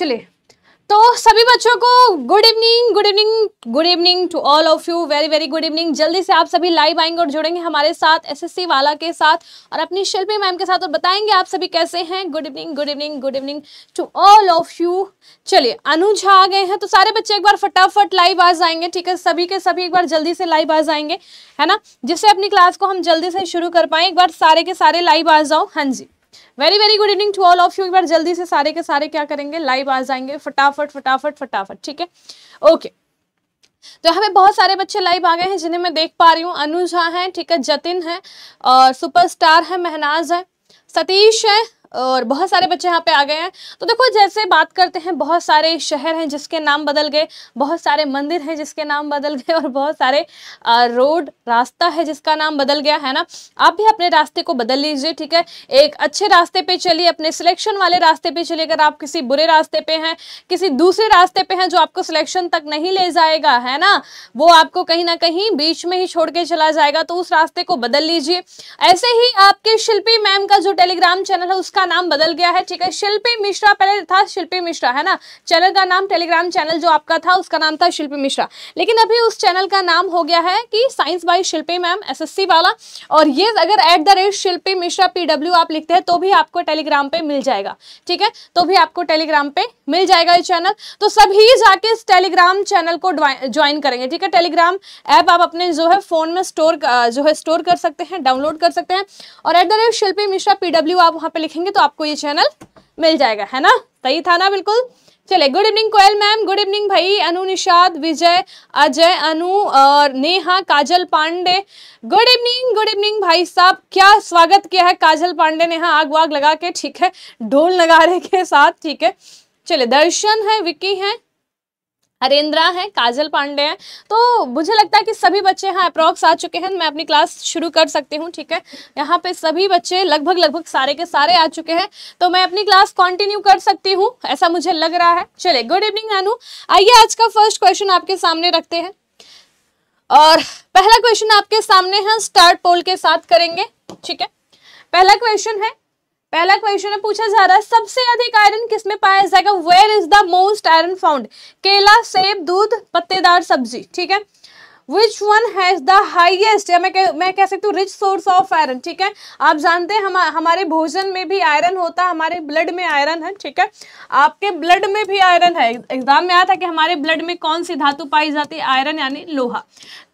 चलिए तो सभी बच्चों को good evening good evening good evening to all of you very very good evening जल्दी से आप सभी लाइव आएंगे और जुड़ेंगे हमारे साथ एसएससी वाला के साथ और अपनी शिल्पी मैम के साथ और बताएंगे आप सभी कैसे हैं good evening good evening good evening to all of you चलिए अनुज आ गए हैं तो सारे बच्चे एक बार फटाफट लाइव आ जाएंगे ठीक है सभी के सभी एक बार जल्दी से लाइव आ जाएंगे है ना जिससे अपनी क्लास को हम जल्दी से शुरू कर पाए एक बार सारे के सारे लाइव आ जाओ हाँ जी very very good evening to all of you एक बार जल्दी से सारे के सारे क्या करेंगे लाइव आ जाएंगे फटाफट फटाफट फटाफट ठीक है ओके तो हमें बहुत सारे बच्चे लाइव आ गए हैं जिन्हें मैं देख पा रही हूँ अनुजा हैं ठीक है जतिन है और सुपरस्टार है महनाज है सतीश है और बहुत सारे बच्चे यहाँ पे आ गए हैं तो देखो जैसे बात करते हैं बहुत सारे शहर हैं जिसके नाम बदल गए बहुत सारे मंदिर हैं जिसके नाम बदल गए और बहुत सारे रोड रास्ता है जिसका नाम बदल गया है ना आप भी अपने रास्ते को बदल लीजिए ठीक है एक अच्छे रास्ते पे चलिए अपने सिलेक्शन वाले रास्ते पे चलिए अगर आप किसी बुरे रास्ते पे हैं किसी दूसरे रास्ते पे हैं जो आपको सिलेक्शन तक नहीं ले जाएगा है ना वो आपको कहीं ना कहीं बीच में ही छोड़ के चला जाएगा तो उस रास्ते को बदल लीजिए ऐसे ही आपके शिल्पी मैम का जो टेलीग्राम चैनल है उसका इसका नाम बदल गया है ठीक है शिल्पी मिश्रा पहले था शिल्पी मिश्रा है ना चैनल का नाम टेलीग्राम चैनल जो आपका था उसका नाम था शिल्पी मिश्रा लेकिन अभी उस चैनल का नाम हो गया है कि साइंस बाई शिल्पी मैम एस वाला और ये अगर at the rate Shilpi Mishra PW आप लिखते हैं तो भी आपको टेलीग्राम पे मिल जाएगा ठीक है तो भी आपको टेलीग्राम पे मिल जाएगा ये चैनल तो सभी जाके इस टेलीग्राम चैनल को ज्वाइन करेंगे ठीक है टेलीग्राम ऐप आप अपने जो है फोन में स्टोर जो है स्टोर कर सकते हैं डाउनलोड कर सकते हैं और at the rate Shilpi Mishra PW आप वहां पे लिखेंगे करेंगे तो आपको ये चैनल मिल जाएगा है ना सही था ना बिल्कुल चले good evening Koyal ma'am good evening भाई अनु निषाद विजय अजय अनु और Neha Kajal Pandey good evening good evening भाई साहब क्या स्वागत किया है काजल पांडे नेहा आग वाग लगा के ठीक है ढोल नगारे के साथ ठीक है चले दर्शन है विकी है हरेंद्रा है काजल पांडे हैं तो मुझे लगता है कि सभी बच्चे यहाँ अप्रॉक्स आ चुके हैं मैं अपनी क्लास शुरू कर सकती हूँ ठीक है यहाँ पे सभी बच्चे लगभग लगभग सारे के सारे आ चुके हैं तो मैं अपनी क्लास कंटिन्यू कर सकती हूँ ऐसा मुझे लग रहा है चले गुड इवनिंग नानू आइए आज का फर्स्ट क्वेश्चन आपके सामने रखते हैं और पहला क्वेश्चन आपके सामने है स्टार्ट पोल के साथ करेंगे ठीक है पहला क्वेश्चन है पहला क्वेश्चन है पूछा जा रहा है सबसे अधिक आयरन किसमें पाया जाएगा where is the most iron found केला सेब दूध पत्तेदार सब्जी ठीक है which one has the highest या मैं कह मैं कह सकती हूँ रिच सोर्स ऑफ आयरन ठीक है आप जानते हैं हम हमारे भोजन में भी आयरन होता है हमारे ब्लड में आयरन है ठीक है आपके ब्लड में भी आयरन है एग्जाम में आया था कि हमारे ब्लड में कौन सी धातु पाई जाती है आयरन यानी लोहा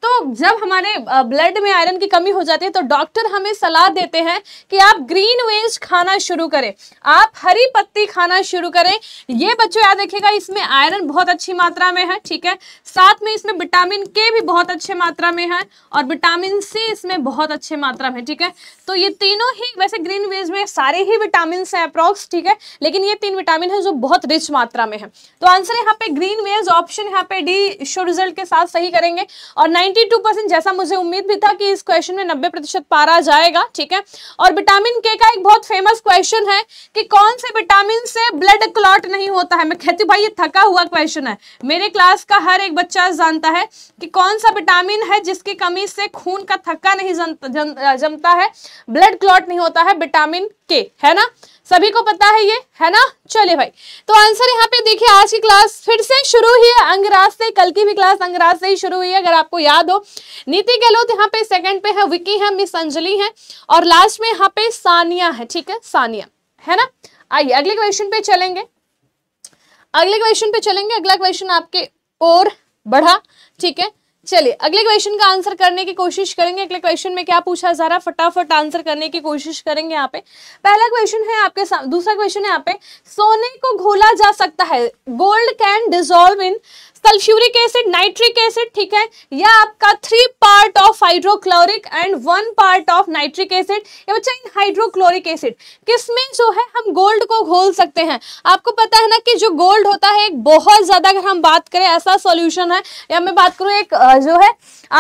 तो जब हमारे ब्लड में आयरन की कमी हो जाती है तो डॉक्टर हमें सलाह देते हैं कि आप ग्रीन वेज खाना शुरू करें आप हरी पत्ती खाना शुरू करें ये बच्चों याद रखिएगा इसमें आयरन बहुत अच्छी मात्रा में है ठीक है साथ में इसमें विटामिन के भी बहुत बहुत अच्छे मात्रा में है और विटामिन सी इसमें बहुत अच्छे मात्रा में ठीक है तो ये तीनों ही वैसे ग्रीन वेज में सारे ही विटामिन है अप्रोक्स ठीक है लेकिन ये तीन विटामिन है जो बहुत रिच मात्रा में है तो आंसर यहाँ पे ग्रीन वेज ऑप्शन यहाँ पे डी शो रिजल्ट के साथ सही करेंगे और नाइनटी जैसा मुझे उम्मीद भी था कि इस क्वेश्चन में नब्बे पारा जाएगा ठीक है और विटामिन के का एक बहुत फेमस क्वेश्चन है कि कौन से विटामिन से ब्लड क्लॉट नहीं होता है मैं कहती हूँ भाई ये थका हुआ क्वेश्चन है मेरे क्लास का हर एक बच्चा जानता है कि कौन सा विटामिन है जिसकी कमी से खून का थक्का नहीं जम, जम, जमता है ब्लड क्लॉट नहीं होता है विटामिन के है ना सभी को पता है ये है ना चले भाई तो आंसर यहाँ पे देखिए आज की क्लास फिर से शुरू हुई है अंगराज से कल की भी क्लास अंगराज से ही शुरू हुई है अगर आपको याद हो नीति गहलोत यहाँ पे सेकंड पे है विकी है मिस अंजलि है और लास्ट में यहाँ पे सानिया है ठीक है सानिया है ना आइए अगले क्वेश्चन पे चलेंगे अगले क्वेश्चन पे चलेंगे अगला क्वेश्चन आपके और बढ़ा ठीक है चलिए अगले क्वेश्चन का आंसर करने की कोशिश करेंगे अगले क्वेश्चन में क्या पूछा जा रहा फटाफट आंसर करने की कोशिश करेंगे यहाँ पे पहला क्वेश्चन है आपके दूसरा क्वेश्चन है यहाँ पे सोने को घोला जा सकता है gold can dissolve in sulphuric acid nitric acid ठीक है या आपका three part of hydrochloric and one part of nitric acid या बच्चा इन हाइड्रोक्लोरिक एसिड किसमें जो है हम गोल्ड को घोल सकते हैं आपको पता है ना कि जो गोल्ड होता है एक बहुत ज़्यादा अगर हम बात करें ऐसा सोल्यूशन है या मैं बात करूँ एक जो है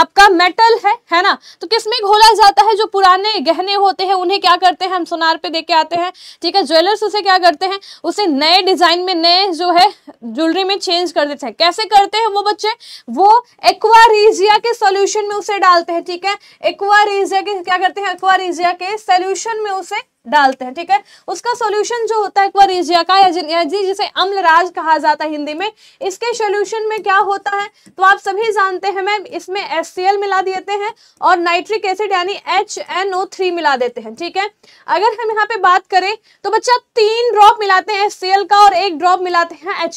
आपका मेटल है है ना तो किसमें घोला जाता है जो पुराने गहने होते हैं उन्हें क्या करते हैं हम सोनार पे देके आते हैं ठीक है ज्वेलर्स उसे क्या करते हैं उसे नए डिज़ाइन में नए जो है ज्वेलरी में चेंज कर देते हैं कैसे करते हैं वो बच्चे वो एक्वारीजिया के सोल्यूशन में उसे डालते हैं ठीक है एक्वारीजिया के क्या करते हैं एक्वारीजिया के सोल्यूशन में उसे डालते हैं ठीक है उसका सोल्यूशन जो होता है क्वरिजिया का या जी जिसे अम्लराज कहा जाता है हिंदी में इसके सोल्यूशन में क्या होता है तो आप सभी जानते हैं मैम इसमें एस मिला देते हैं और नाइट्रिक एसिड यानी एच मिला देते हैं ठीक है अगर हम यहाँ पे बात करें तो बच्चा तीन ड्रॉप मिलाते हैं एस का और एक ड्रॉप मिलाते हैं एच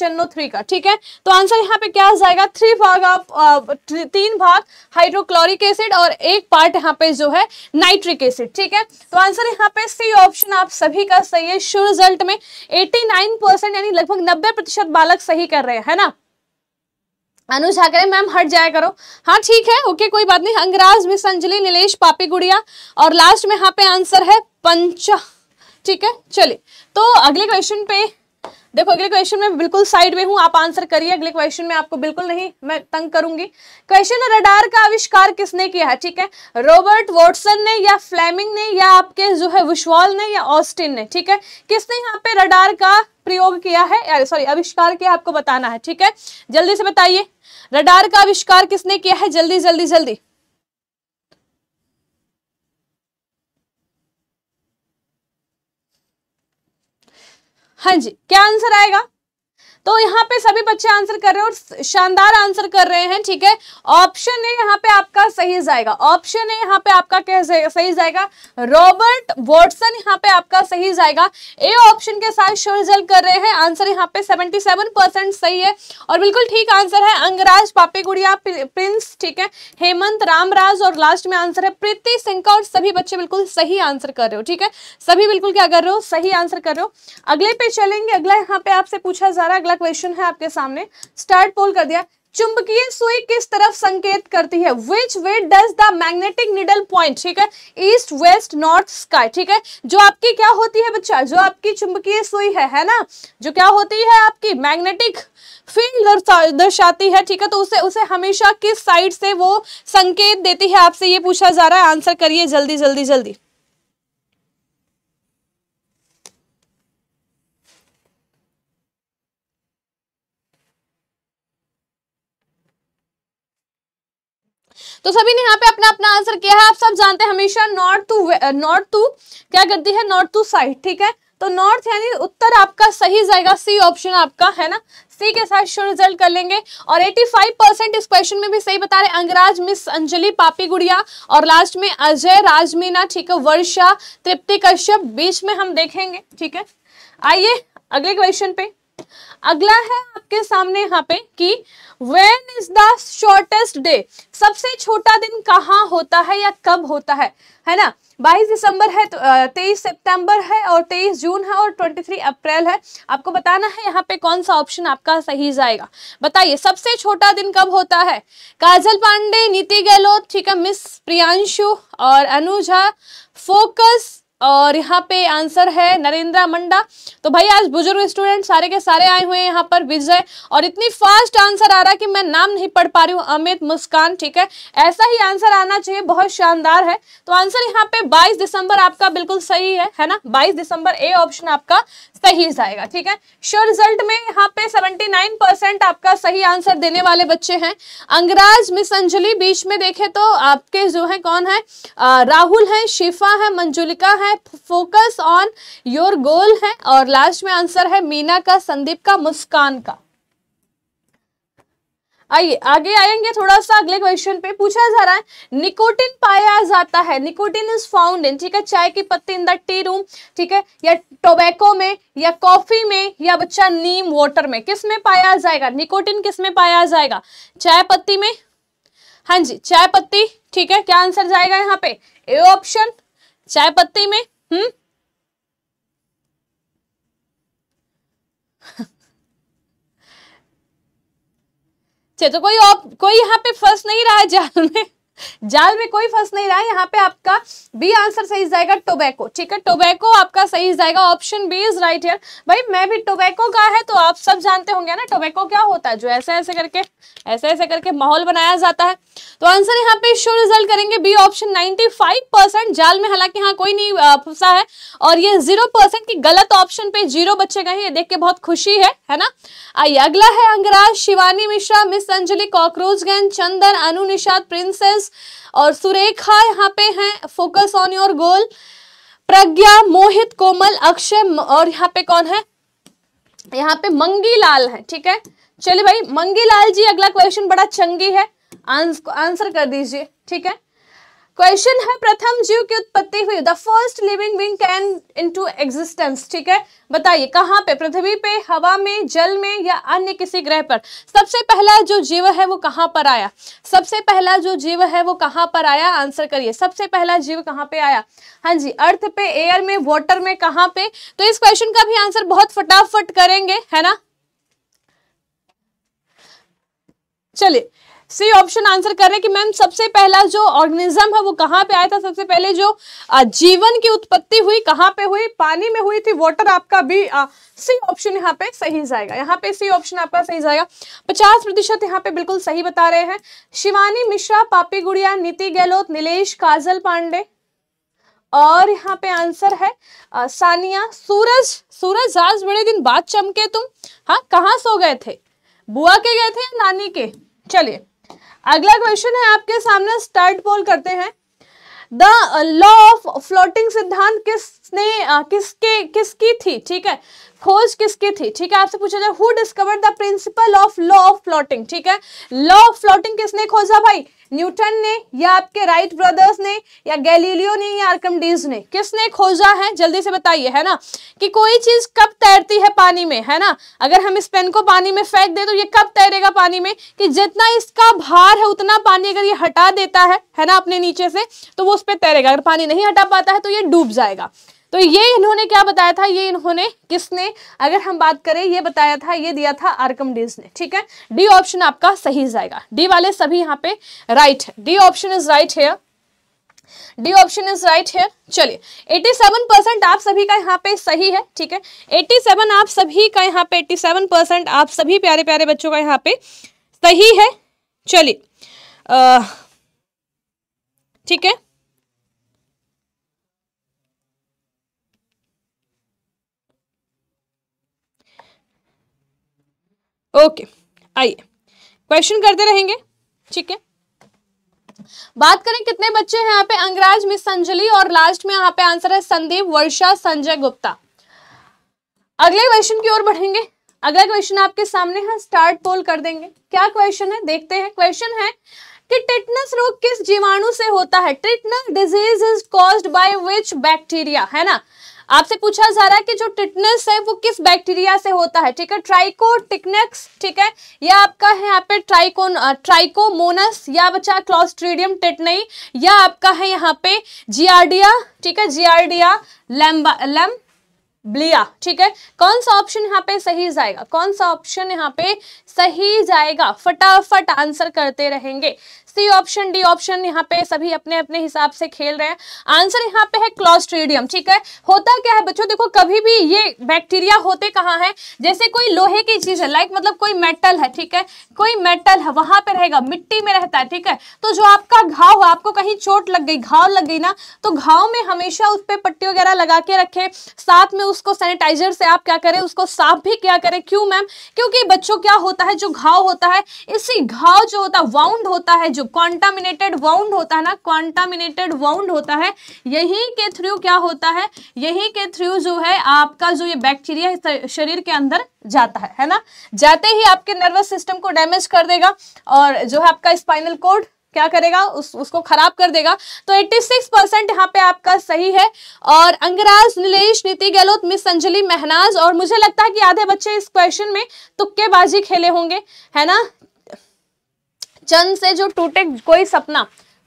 का ठीक है तो आंसर यहाँ पे क्या जाएगा थ्री भाग ऑफ तीन भाग हाइड्रोक्लोरिक एसिड और एक पार्ट यहाँ पे जो है नाइट्रिक एसिड ठीक है तो आंसर यहाँ पे सी ऑप्शन आप सभी का सही है शुरू रिजल्ट में 89 परसेंट यानी लगभग 90 प्रतिशत बालक सही कर रहे हैं है ना अनु झाकर मैम हट जाया करो हाँ ठीक है ओके कोई बात नहीं अंगराज मिस अंजलि नीलेष पापी गुड़िया और लास्ट में यहाँ पे आंसर है पंच ठीक है चलिए तो अगले क्वेश्चन पे देखो अगले क्वेश्चन में बिल्कुल साइड में हूँ आप आंसर करिए अगले क्वेश्चन में आपको बिल्कुल नहीं मैं तंग करूंगी क्वेश्चन रडार का आविष्कार किसने किया है ठीक है रॉबर्ट वॉटसन ने या फ्लेमिंग ने या आपके जो है विश्वाल ने या ऑस्टिन ने ठीक है किसने यहाँ पे रडार का प्रयोग किया है सॉरी आविष्कार किया आपको बताना है ठीक है जल्दी से बताइए रडार का आविष्कार किसने किया है जल्दी जल्दी जल्दी हाँ जी क्या आंसर आएगा तो यहाँ पे सभी बच्चे आंसर कर रहे हैं और शानदार आंसर कर रहे हैं ठीक है ऑप्शन है यहाँ पे आपका सही जाएगा ऑप्शन है यहाँ पे आपका क्या सही जाएगा रॉबर्ट वॉटसन यहाँ पे आपका सही जाएगा ए ऑप्शन के साथ शोरजल कर रहे हैं आंसर यहाँ पे सेवेंटी सही है और बिल्कुल ठीक आंसर है अंगराज पापे गुड़िया प्रिंस ठीक है हेमंत रामराज और लास्ट में आंसर है प्रीति सिंह का और सभी बच्चे बिल्कुल सही आंसर कर रहे हो ठीक है सभी बिल्कुल क्या कर रहे हो सही आंसर कर रहे हो अगले पे चलेंगे अगला यहाँ पे आपसे पूछा जा रहा है अगला क्वेश्चन है आपके सामने स्टार्ट पोल कर दिया चुंबकीय सुई किस तरफ संकेत करती है which way does the magnetic needle point ठीक है ईस्ट वेस्ट नॉर्थ स्काई ठीक है जो आपकी क्या होती है बच्चा जो आपकी चुंबकीय सुई है है ना जो क्या होती है आपकी मैग्नेटिक फील्ड दर्शाती है ठीक है तो उसे उसे हमेशा किस साइड से वो संकेत देती है आपसे ये पूछा जा रहा है आंसर करिए जल्दी जल्दी जल्दी तो सभी ने यहाँ पे अपना अपना आंसर किया है आप सब जानते हैं हमेशा नॉर्थ टू नॉर्थ टू क्या करती है नॉर्थ टू साइड ठीक है तो नॉर्थ यानी उत्तर आपका सही जाएगा सी ऑप्शन आपका है ना सी के साथ शो रिजल्ट कर लेंगे और 85 परसेंट इस क्वेश्चन में भी सही बता रहे अंगराज मिस अंजलि पापी गुड़िया और लास्ट में अजय राजमीना ठीक है वर्षा तृप्ति कश्यप बीच में हम देखेंगे ठीक है आइए अगले क्वेश्चन पे अगला है आपके सामने यहाँ पे कि when is the shortest day सबसे छोटा दिन कहाँ होता है या कब होता है है ना 22 दिसंबर है तो 23 सितंबर है और 23 जून है और 23 अप्रैल है आपको बताना है यहाँ पे कौन सा ऑप्शन आपका सही जाएगा बताइए सबसे छोटा दिन कब होता है काजल पांडे नीति गहलोत ठीक है मिस प्रियांशु और अनुजा फोकस और यहाँ पे आंसर है नरेंद्रा मंडा तो भाई आज बुजुर्ग स्टूडेंट सारे के सारे आए हुए हैं यहाँ पर विजय और इतनी फास्ट आंसर आ रहा है कि मैं नाम नहीं पढ़ पा रही हूँ अमित मुस्कान ठीक है ऐसा ही आंसर आना चाहिए बहुत शानदार है तो आंसर यहाँ पे 22 दिसंबर आपका बिल्कुल सही है है ना 22 दिसंबर ए ऑप्शन आपका सही जाएगा ठीक है शो रिजल्ट में यहाँ पे सेवेंटी आपका सही आंसर देने वाले बच्चे हैं अंगराज मिस अंजलि बीच में देखे तो आपके जो है कौन है राहुल है शिफा है मंजुलिका है है फोकस ऑन योर गोल है और लास्ट में आंसर है मीना का संदीप का मुस्कान का आइए आगे आएंगे थोड़ा सा अगले क्वेश्चन पे पूछा जा रहा है निकोटिन पाया जाता है निकोटिन इज फाउंड इन ठीक है चाय की पत्ती इन द टी रूम ठीक है या टोबैको में या कॉफी में या बच्चा नीम वाटर में किस में पाया जाएगा निकोटिन किस में पाया जाएगा चाय पत्ती में हाँ जी चाय पत्ती ठीक है क्या आंसर जाएगा यहाँ पे ए ऑप्शन चाय पत्ती में हम्म अच्छा, तो कोई कोई यहाँ पे फर्स्ट नहीं रहा है जाल में जाल में कोई फंस नहीं रहा यहाँ पे आपका बी आंसर सही जाएगा टोबैको ठीक है टोबैको आपका सही जाएगा option B is right here भाई मैं भी टोबैको का है तो आप सब जानते होंगे ना टोबैको क्या होता है जो ऐसे ऐसे करके ऐसे ऐसे करके माहौल बनाया जाता है तो आंसर यहाँ पे शो रिजल्ट करेंगे बी ऑप्शन 95 परसेंट जाल में हालांकि यहाँ कोई नहीं फंसा है और ये जीरो परसेंट की गलत ऑप्शन पे जीरो बच्चे गए ये देख के बहुत खुशी है है ना आइए अगला है Angraj Shivani Mishra miss Anjali cockroach gang Chandan Anu Nishad princess और सुरेखा यहाँ पे हैं focus on your goal Pragya Mohit Komal Akshay और यहाँ पे कौन है यहाँ पे मंगी लाल है ठीक है चलिए भाई मंगी लाल जी अगला क्वेश्चन बड़ा चंगी है आंसर कर दीजिए ठीक है क्वेश्चन है प्रथम जीव की उत्पत्ति हुई the first living thing came into existence ठीक है बताइए कहाँ पे पृथ्वी पे हवा में जल में या अन्य किसी ग्रह पर सबसे पहला जो जीव है वो कहाँ पर आया सबसे पहला जो जीव है वो कहाँ पर आया आंसर करिए सबसे पहला जीव कहाँ पे आया हाँ जी अर्थ पे एयर में वॉटर में कहाँ पे तो इस क्वेश्चन का भी आंसर बहुत फटाफट करेंगे है ना चलिए सी ऑप्शन आंसर कर रहे हैं कि मैम सबसे पहला जो ऑर्गेनिज्म है वो कहाँ पे आया था सबसे पहले जो जीवन की उत्पत्ति हुई कहाँ पे हुई पानी में हुई थी वाटर आपका भी सी ऑप्शन यहाँ पे सही जाएगा यहाँ पे सी ऑप्शन आपका सही जाएगा पचास प्रतिशत यहाँ पे बिल्कुल सही बता रहे हैं शिवानी मिश्रा पापी गुड़िया नीति गहलोत नीलेष काजल पांडे और यहाँ पे आंसर है आ, सानिया सूरज सूरज आज बड़े दिन बाद चमके तुम हाँ कहाँ सो गए थे बुआ के गए थे या नानी के चलिए अगला क्वेश्चन है आपके सामने स्टार्ट पोल करते हैं द लॉ ऑफ फ्लोटिंग सिद्धांत किसने किसके किसकी थी ठीक है खोज किसकी थी ठीक है आपसे पूछा जाए who discovered the principle of law of floating ठीक है लॉ ऑफ फ्लोटिंग किसने खोजा भाई न्यूटन ने या आपके राइट ब्रदर्स ने या गैलीलियो ने या आर्कमडीज ने किसने खोजा है जल्दी से बताइए है ना कि कोई चीज कब तैरती है पानी में है ना अगर हम इस पेन को पानी में फेंक दे तो ये कब तैरेगा पानी में कि जितना इसका भार है उतना पानी अगर ये हटा देता है है ना अपने नीचे से तो वो उस पर तैरेगा अगर पानी नहीं हटा पाता है तो ये डूब जाएगा तो ये इन्होंने क्या बताया था ये इन्होंने किसने अगर हम बात करें ये बताया था ये दिया था आरकम डीज ने ठीक है डी ऑप्शन आपका सही जाएगा डी वाले सभी यहाँ पे राइट है डी ऑप्शन इज राइट है डी ऑप्शन इज राइट है चलिए 87 परसेंट आप सभी का यहाँ पे सही है ठीक है 87 आप सभी का यहाँ पे 87 परसेंट आप सभी प्यारे प्यारे बच्चों का यहाँ पे सही है चलिए ठीक है ओके आइए क्वेश्चन करते रहेंगे ठीक है बात करें कितने बच्चे हैं यहाँ पे अंगराज मिस संजली और लास्ट में यहाँ पे आंसर है संदीप वर्षा संजय गुप्ता अगले क्वेश्चन की ओर बढ़ेंगे अगला क्वेश्चन आपके सामने है स्टार्ट पोल कर देंगे क्या क्वेश्चन है देखते हैं क्वेश्चन है कि टिटनस रोग किस जीवाणु से होता है tetanus disease is caused by which bacteria है ना आपसे पूछा जा रहा है कि जो टिटनेस है वो किस बैक्टीरिया से होता है ठीक है ट्राइको टिकनेक्स ठीक है यह आपका है यहाँ पे ट्राइकोन ट्राइकोमोनस या बच्चा क्लॉस्ट्रीडियम टिटनई या आपका है यहाँ पे जियार्डिया ठीक है जियार्डिया लेम ब्लिया ठीक है कौन सा ऑप्शन यहाँ पे सही जाएगा कौन सा ऑप्शन यहाँ पे सही जाएगा फटाफट आंसर करते रहेंगे सी ऑप्शन डी ऑप्शन यहाँ पे सभी अपने अपने हिसाब से खेल रहे हैं आंसर यहाँ पे है क्लॉस्ट्रीडियम ठीक है होता क्या है बच्चों देखो कभी भी ये बैक्टीरिया होते कहाँ है जैसे कोई लोहे की चीज है लाइक मतलब कोई मेटल है ठीक है कोई मेटल है वहां पे रहेगा मिट्टी में रहता है ठीक है तो जो आपका घाव हुआ आपको कहीं चोट लग गई घाव लग गई ना तो घाव में हमेशा उस पर पट्टी वगैरह लगा के रखे साथ में उस उसको सैनिटाइजर से आप क्या करें उसको साफ भी क्या करें क्यों मैम क्योंकि बच्चों क्या होता है जो घाव होता है इसी घाव जो होता है वाउंड होता है जो कॉन्टामिनेटेड वाउंड होता है ना कॉन्टामिनेटेड वाउंड होता है यही के थ्रू क्या होता है यही के थ्रू जो है आपका जो ये बैक्टीरिया शरीर के अंदर जाता है है ना जाते ही आपके नर्वस सिस्टम को डैमेज कर देगा और जो है आपका स्पाइनल कोड क्या करेगा उस उसको खराब कर देगा तो 86 परसेंट यहाँ पे आपका सही है और अंगराज नीलेश नीति गहलोत मिस अंजलि महनाज और मुझे लगता है कि आधे बच्चे इस क्वेश्चन में तुक्केबाजी खेले होंगे है ना चंद से जो टूटे कोई सपना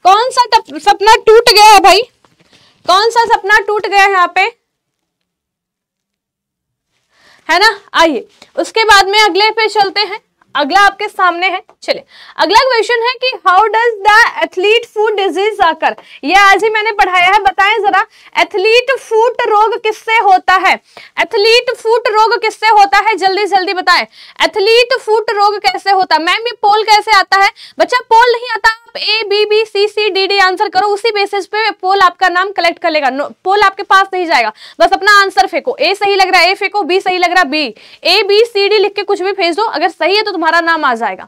कौन सा तप, सपना टूट गया है भाई कौन सा सपना टूट गया है यहाँ पे है ना आइए उसके बाद में अगले पे चलते हैं अगला आपके सामने है चले अगला क्वेश्चन है कि how does the athlete foot disease आकर यह आज ही मैंने पढ़ाया है बताएं जरा एथलीट फूट रोग किससे होता है एथलीट फूट रोग किससे होता है जल्दी जल्दी बताएं एथलीट फूट रोग कैसे होता है मैम ये पोल कैसे आता है बच्चा पोल नहीं आता A B B C C D D answer करो उसी बेसिस पे पोल आपका नाम कलेक्ट कर लेगा पोल आपके पास नहीं जाएगा बस अपना आंसर फेंको ए सही लग रहा है ए फेंको बी सही लग रहा है B A B C D लिख के कुछ भी फेंक दो अगर सही है तो तुम्हारा नाम आ जाएगा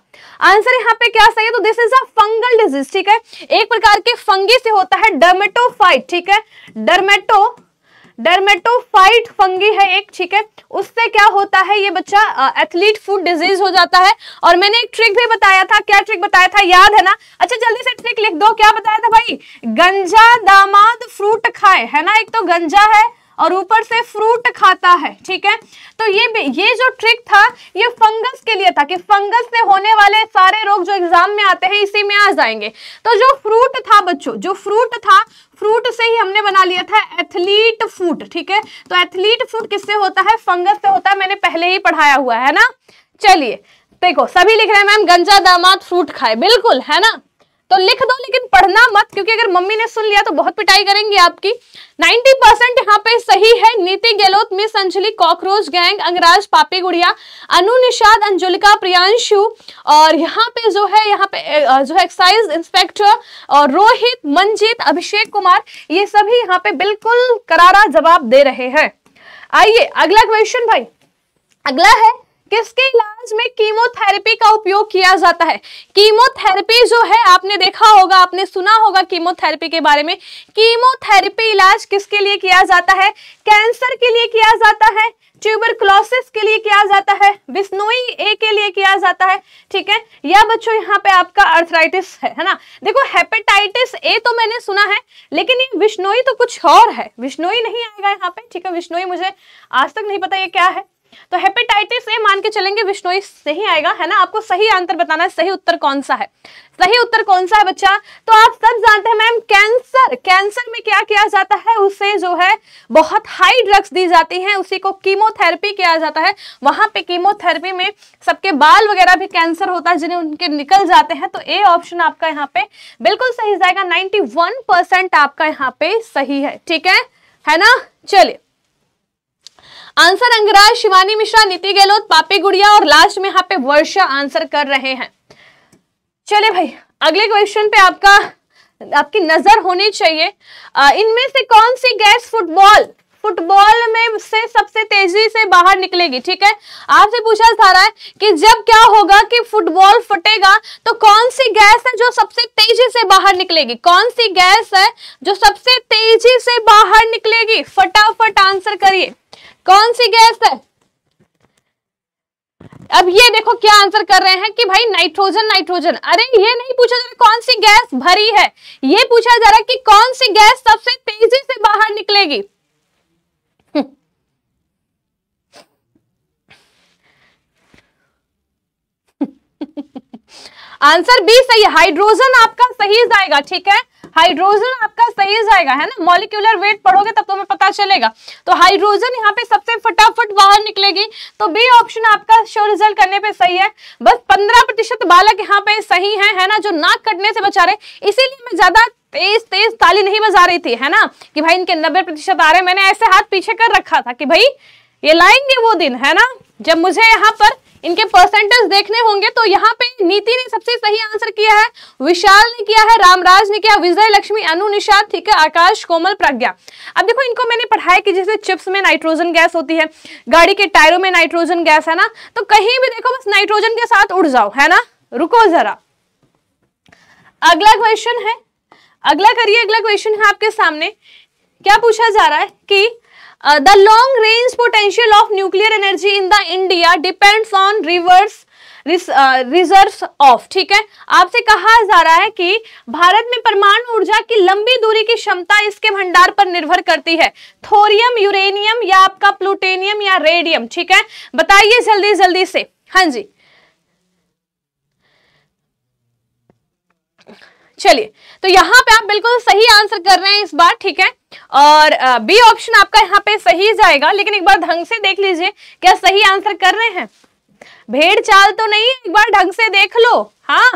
आंसर यहाँ पे क्या सही है तो this is a fungal disease ठीक है एक प्रकार के फंगी से होता है डर्मेटोफाइट ठीक है डर्मेटो डरमेटोफाइट फंगी है एक ठीक है उससे क्या होता है ये बच्चा एथलीट फूड डिजीज हो जाता है और मैंने एक ट्रिक भी बताया था क्या ट्रिक बताया था याद है ना अच्छा जल्दी से ट्रिक लिख दो क्या बताया था भाई गंजा दामाद फ्रूट खाए है ना एक तो गंजा है और ऊपर से फ्रूट खाता है ठीक है तो ये ये जो ट्रिक था ये फंगस के लिए था कि फंगस से होने वाले सारे रोग जो एग्जाम में आते हैं इसी में आ जाएंगे तो जो फ्रूट था बच्चों जो फ्रूट था फ्रूट से ही हमने बना लिया था एथलीट फूट ठीक है तो एथलीट फूट किससे होता है फंगस से होता है मैंने पहले ही पढ़ाया हुआ है ना चलिए देखो सभी लिख रहे हैं मैम गंजा दामाद फ्रूट खाए बिल्कुल है ना तो लिख दो लेकिन पढ़ना मत क्योंकि अगर मम्मी ने सुन लिया तो बहुत पिटाई करेंगे आपकी 90 परसेंट यहाँ पे सही है Niti Gehlot miss Anjali cockroach gang Angraj पापी गुड़िया अनु निषाद अंजुलिका प्रियांशु और यहाँ पे जो है यहाँ पे जो है एक्साइज इंस्पेक्टर और रोहित मंजीत अभिषेक कुमार ये सभी यहाँ पे बिल्कुल करारा जवाब दे रहे हैं आइए अगला क्वेश्चन भाई अगला है किसके इलाज में कीमोथेरेपी का उपयोग किया जाता है कीमोथेरेपी जो है आपने देखा होगा आपने सुना होगा कीमोथेरेपी के बारे में कीमोथेरेपी इलाज किसके लिए किया जाता है कैंसर के लिए किया जाता है ट्यूबरक्लोसिस के लिए किया जाता है बिस्नोई ए के लिए किया जाता है ठीक है या बच्चों यहाँ पे आपका अर्थराइटिस है है ना देखो हेपेटाइटिस ए तो मैंने सुना है लेकिन ये विश्नोई तो कुछ और है विश्नोई नहीं आएगा यहाँ पे ठीक है विश्नोई मुझे आज तक नहीं पता ये क्या है तो हेपेटाइटिस ए मान के चलेंगे विश्नोई से ही आएगा है ना आपको सही आंसर बताना है सही उत्तर कौन सा है सही उत्तर कौन सा है बच्चा तो आप सब जानते हैं मैम कैंसर कैंसर में क्या किया जाता है उसे जो है बहुत हाई ड्रग्स दी जाती हैं उसी को कीमोथेरेपी किया जाता है वहां पे कीमोथेरेपी में सबके बाल वगैरह भी कैंसर होता है जिन्हें उनके निकल जाते हैं तो ए ऑप्शन आपका यहाँ पे बिल्कुल सही जाएगा नाइनटी आपका यहाँ पे सही है ठीक है है ना चलिए आंसर अंगराज शिवानी मिश्रा नीति गहलोत पापी गुड़िया और लास्ट में यहाँ पे वर्षा आंसर कर रहे हैं चले भाई अगले क्वेश्चन पे आपका आपकी नजर होनी चाहिए इनमें से कौन सी गैस फुटबॉल फुटबॉल में से सबसे तेजी से बाहर निकलेगी ठीक है आपसे पूछा जा रहा है कि जब क्या होगा कि फुटबॉल फटेगा तो कौन सी गैस है जो सबसे तेजी से बाहर निकलेगी कौन सी गैस है जो सबसे तेजी से बाहर निकलेगी फटाफट आंसर करिए कौन सी गैस है अब ये देखो क्या आंसर कर रहे हैं कि भाई नाइट्रोजन नाइट्रोजन अरे ये नहीं पूछा जा रहा कौन सी गैस भरी है ये पूछा जा रहा कि कौन सी गैस सबसे तेजी से बाहर निकलेगी आंसर बी सही हाइड्रोजन आपका सही जाएगा ठीक है हाइड्रोजन आप पास सही जाएगा है ना मॉलिक्यूलर वेट पढ़ोगे तब तुम्हें पता चलेगा तो हाइड्रोजन यहाँ पे सबसे फटाफट बाहर निकलेगी तो बी ऑप्शन आपका शो रिजल्ट करने पे सही है बस पंद्रह प्रतिशत बालक यहाँ पे सही है है ना जो नाक कटने से बचा रहे इसीलिए मैं ज्यादा तेज तेज ताली नहीं बजा रही थी है ना कि भाई इनके नब्बे प्रतिशत आ रहे मैंने ऐसे हाथ पीछे कर रखा था कि भाई ये लाएंगे वो दिन है ना जब मुझे यहाँ पर इनके परसेंटेज देखने होंगे तो यहाँ पे नीति ने सबसे सही आंसर किया है विशाल ने किया है रामराज ने किया विजय लक्ष्मी अनु निषाद ठीक है आकाश कोमल प्रज्ञा अब देखो इनको मैंने पढ़ाया कि जैसे चिप्स में नाइट्रोजन गैस होती है गाड़ी के टायरों में नाइट्रोजन गैस है ना तो कहीं भी देखो बस नाइट्रोजन के साथ उड़ जाओ है ना रुको जरा अगला क्वेश्चन है अगला करिए अगला क्वेश्चन है आपके सामने क्या पूछा जा रहा है कि the long range potential of nuclear energy in the India depends on reverse reserve reserves of ठीक है आपसे कहा जा रहा है कि भारत में परमाणु ऊर्जा की लंबी दूरी की क्षमता इसके भंडार पर निर्भर करती है थोरियम यूरेनियम या आपका प्लूटेनियम या रेडियम ठीक है बताइए जल्दी जल्दी से हाँ जी चलिए तो यहां पे आप बिल्कुल सही आंसर कर रहे हैं इस बार ठीक है और बी ऑप्शन आपका यहाँ पे सही जाएगा लेकिन एक बार ढंग से देख लीजिए क्या सही आंसर कर रहे हैं भेड़ चाल तो नहीं एक बार ढंग से देख लो हाँ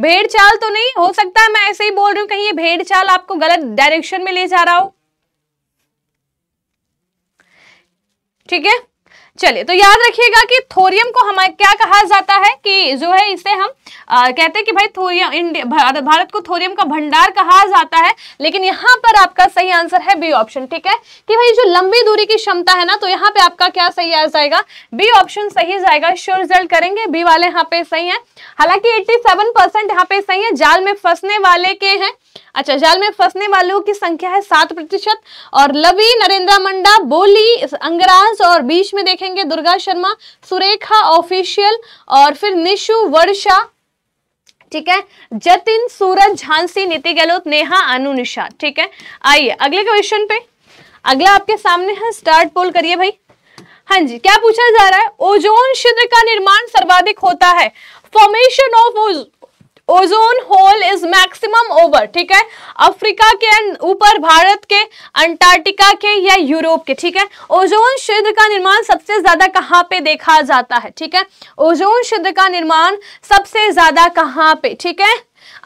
भेड़ चाल तो नहीं हो सकता है मैं ऐसे ही बोल रही हूं कहीं ये भेड़ चाल आपको गलत डायरेक्शन में ले जा रहा हो ठीक है चलिए तो याद रखिएगा कि थोरियम को हमारे क्या कहा जाता है कि जो है इसे हम आ, कहते हैं कि भाई थोरियम इंडिया भारत को थोरियम का भंडार कहा जाता है लेकिन यहाँ पर आपका सही आंसर है बी ऑप्शन ठीक है कि भाई जो लंबी दूरी की क्षमता है ना तो यहाँ पे आपका क्या सही आ जाएगा बी ऑप्शन सही जाएगा श्योर रिजल्ट करेंगे बी वाले यहाँ पे सही है हालांकि एट्टी सेवन परसेंट यहाँ पे सही है जाल में फंसने वाले के हैं अच्छा जाल में फंसने वालों की संख्या है सात प्रतिशत और लवी नरेंद्र मंडा बोली अंगराज और बीच में देखेंगे दुर्गा शर्मा सुरेखा ऑफिशियल और फिर निशु वर्षा ठीक है जतिन सूरज झांसी नीति गहलोत नेहा अनु ठीक है आइए अगले क्वेश्चन पे अगला आपके सामने है स्टार्ट पोल करिए भाई हाँ जी क्या पूछा जा रहा है ओजोन छिद्र का निर्माण सर्वाधिक होता है formation of ozone hole is maximum over ठीक है अफ्रीका के अं, ऊपर भारत के अंटार्कटिका के या यूरोप के ठीक है ओजोन छिद्र का निर्माण सबसे ज्यादा कहाँ पे देखा जाता है ठीक है ओजोन शुद्ध का निर्माण सबसे ज्यादा कहाँ पे ठीक है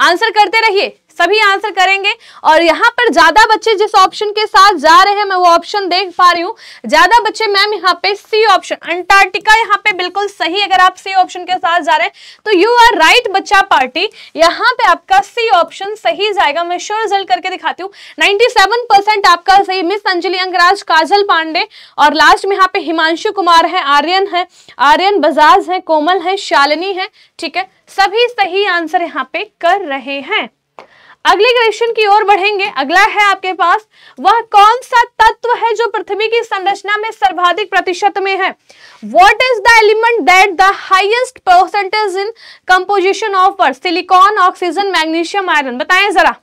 आंसर करते रहिए सभी आंसर करेंगे और यहाँ पर ज्यादा बच्चे जिस ऑप्शन के साथ जा रहे हैं मैं वो ऑप्शन देख पा रही हूँ ज्यादा बच्चे मैम यहाँ पे सी ऑप्शन अंटार्कटिका यहाँ पे बिल्कुल सही अगर आप सी ऑप्शन के साथ जा रहे हैं तो यू आर राइट बच्चा पार्टी यहाँ पे आपका सी ऑप्शन सही जाएगा मैं श्योर रिजल्ट करके दिखाती हूँ नाइनटी आपका सही मिस अंजलि अंगराज काजल पांडे और लास्ट में यहाँ पे हिमांशु कुमार है आर्यन है आर्यन बजाज है कोमल है शालिनी है ठीक है सभी सही आंसर यहाँ पे कर रहे हैं अगले क्वेश्चन की ओर बढ़ेंगे अगला है आपके पास वह कौन सा तत्व है जो पृथ्वी की संरचना में सर्वाधिक प्रतिशत में है what is the element that the highest percentage in composition of earth silicon oxygen magnesium iron बताएं जरा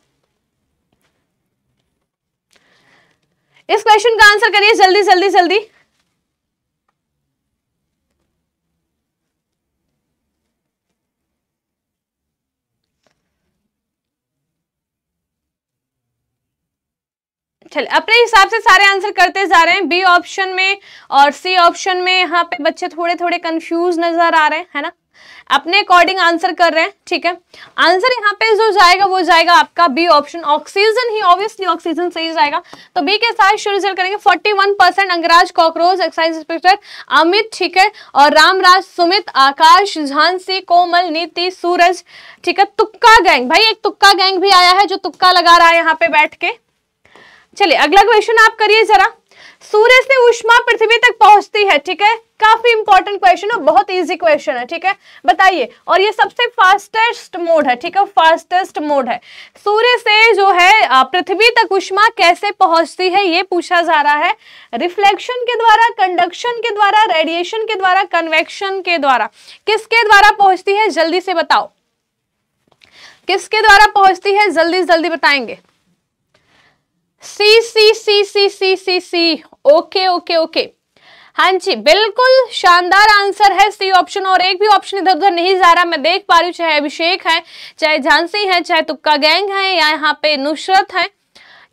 इस क्वेश्चन का आंसर करिए जल्दी जल्दी जल्दी चलिए अपने हिसाब से सारे आंसर करते जा रहे हैं बी ऑप्शन में और सी ऑप्शन में यहाँ पे बच्चे थोड़े थोड़े कंफ्यूज नजर आ रहे हैं है ना अपने अकॉर्डिंग आंसर कर रहे हैं ठीक है आंसर यहाँ पे जो जाएगा वो जाएगा आपका बी ऑप्शन ऑक्सीजन ही ऑब्वियसली ऑक्सीजन सही जाएगा तो बी के साथ शुरू रिजल्ट करेंगे 41 percent Angraj cockroach excise inspector Amit ठीक है और रामराज सुमित आकाश झांसी कोमल नीति सूरज ठीक है तुक्का गैंग भाई एक तुक्का गैंग भी आया है जो तुक्का लगा रहा है यहाँ पे बैठ के चलिए अगला क्वेश्चन आप करिए जरा सूर्य से उष्मा पृथ्वी तक पहुंचती है ठीक है काफी इंपॉर्टेंट क्वेश्चन है बहुत इजी क्वेश्चन है ठीक है बताइए और ये सबसे फास्टेस्ट मोड है ठीक है फास्टेस्ट मोड है सूर्य से जो है पृथ्वी तक उष्मा कैसे पहुंचती है ये पूछा जा रहा है रिफ्लेक्शन के द्वारा कंडक्शन के द्वारा रेडिएशन के द्वारा कन्वेक्शन के द्वारा किसके द्वारा पहुंचती है जल्दी से बताओ किसके द्वारा पहुंचती है जल्दी जल्दी बताएंगे C C C C C C C okay okay okay हाँ जी बिल्कुल शानदार आंसर है सी ऑप्शन और एक भी ऑप्शन इधर उधर नहीं जा रहा मैं देख पा रही हूँ चाहे अभिषेक है चाहे झांसी है चाहे तुक्का गैंग है या यहाँ पे नुसरत है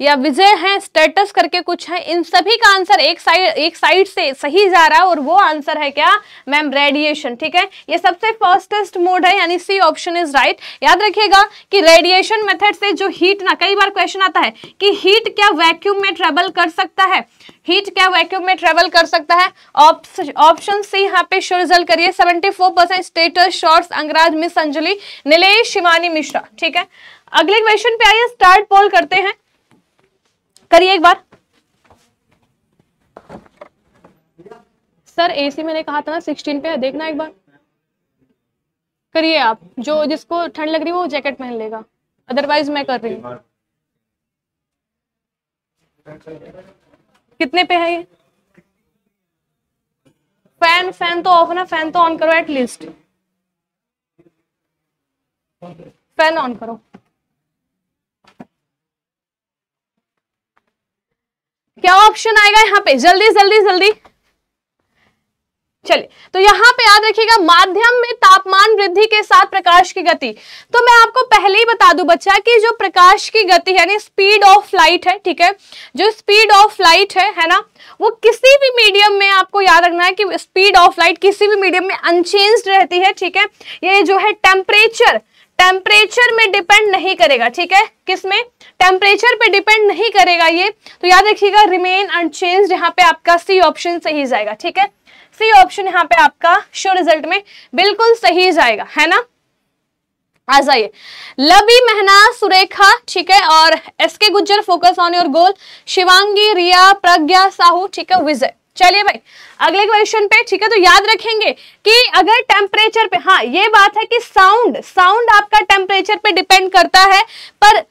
या विजय है स्टेटस करके कुछ है इन सभी का आंसर एक साइड एक साइड से सही जा रहा है और वो आंसर है क्या मैम रेडिएशन ठीक है ये सबसे फास्टेस्ट मोड है यानी सी ऑप्शन इज राइट याद रखिएगा कि रेडिएशन मेथड से जो हीट ना कई बार क्वेश्चन आता है कि हीट क्या वैक्यूम में ट्रेवल कर सकता है हीट क्या वैक्यूम में ट्रेवल कर सकता है ऑप्शन सी यहाँ पे शुरजल करिए four percent status shorts Angraj miss Anjali Nilesh Shivani Mishra ठीक है अगले क्वेश्चन पे आइए स्टार्ट पोल करते हैं करिए एक बार सर एसी मैंने कहा था ना सिक्सटीन पे है देखना एक बार करिए आप जो जिसको ठंड लग रही है वो जैकेट पहन लेगा अदरवाइज मैं कर रही हूँ कितने पे है ये फैन फैन तो ऑफ ना फैन तो ऑन करो एटलीस्ट फैन ऑन करो क्या ऑप्शन आएगा यहाँ पे जल्दी जल्दी जल्दी चलिए तो यहाँ पे याद रखिएगा माध्यम में तापमान वृद्धि के साथ प्रकाश की गति तो मैं आपको पहले ही बता दूं बच्चा कि जो प्रकाश की गति यानी स्पीड ऑफ लाइट है ठीक है जो स्पीड ऑफ लाइट है है ना वो किसी भी मीडियम में आपको याद रखना है कि स्पीड ऑफ लाइट किसी भी मीडियम में अनचेंज रहती है ठीक है ये जो है टेम्परेचर टेम्परेचर में डिपेंड नहीं करेगा ठीक है किस में टेम्परेचर पे डिपेंड नहीं करेगा ये तो याद रखिएगा रिमेन अनचेंज यहाँ पे आपका सी ऑप्शन सही जाएगा ठीक है सी ऑप्शन यहाँ पे आपका शो रिजल्ट में बिल्कुल सही जाएगा है ना आ जाइए लबी महना सुरेखा ठीक है और SK Gujjar focus on your goal Shivangi Riya Pragya Sahu ठीक है विजय चलिए भाई अगले क्वेश्चन पे ठीक है तो याद रखेंगे कि अगर टेम्परेचर पे हाँ ये बात है कि साउंड साउंड आपका टेम्परेचर पे डिपेंड करता है पर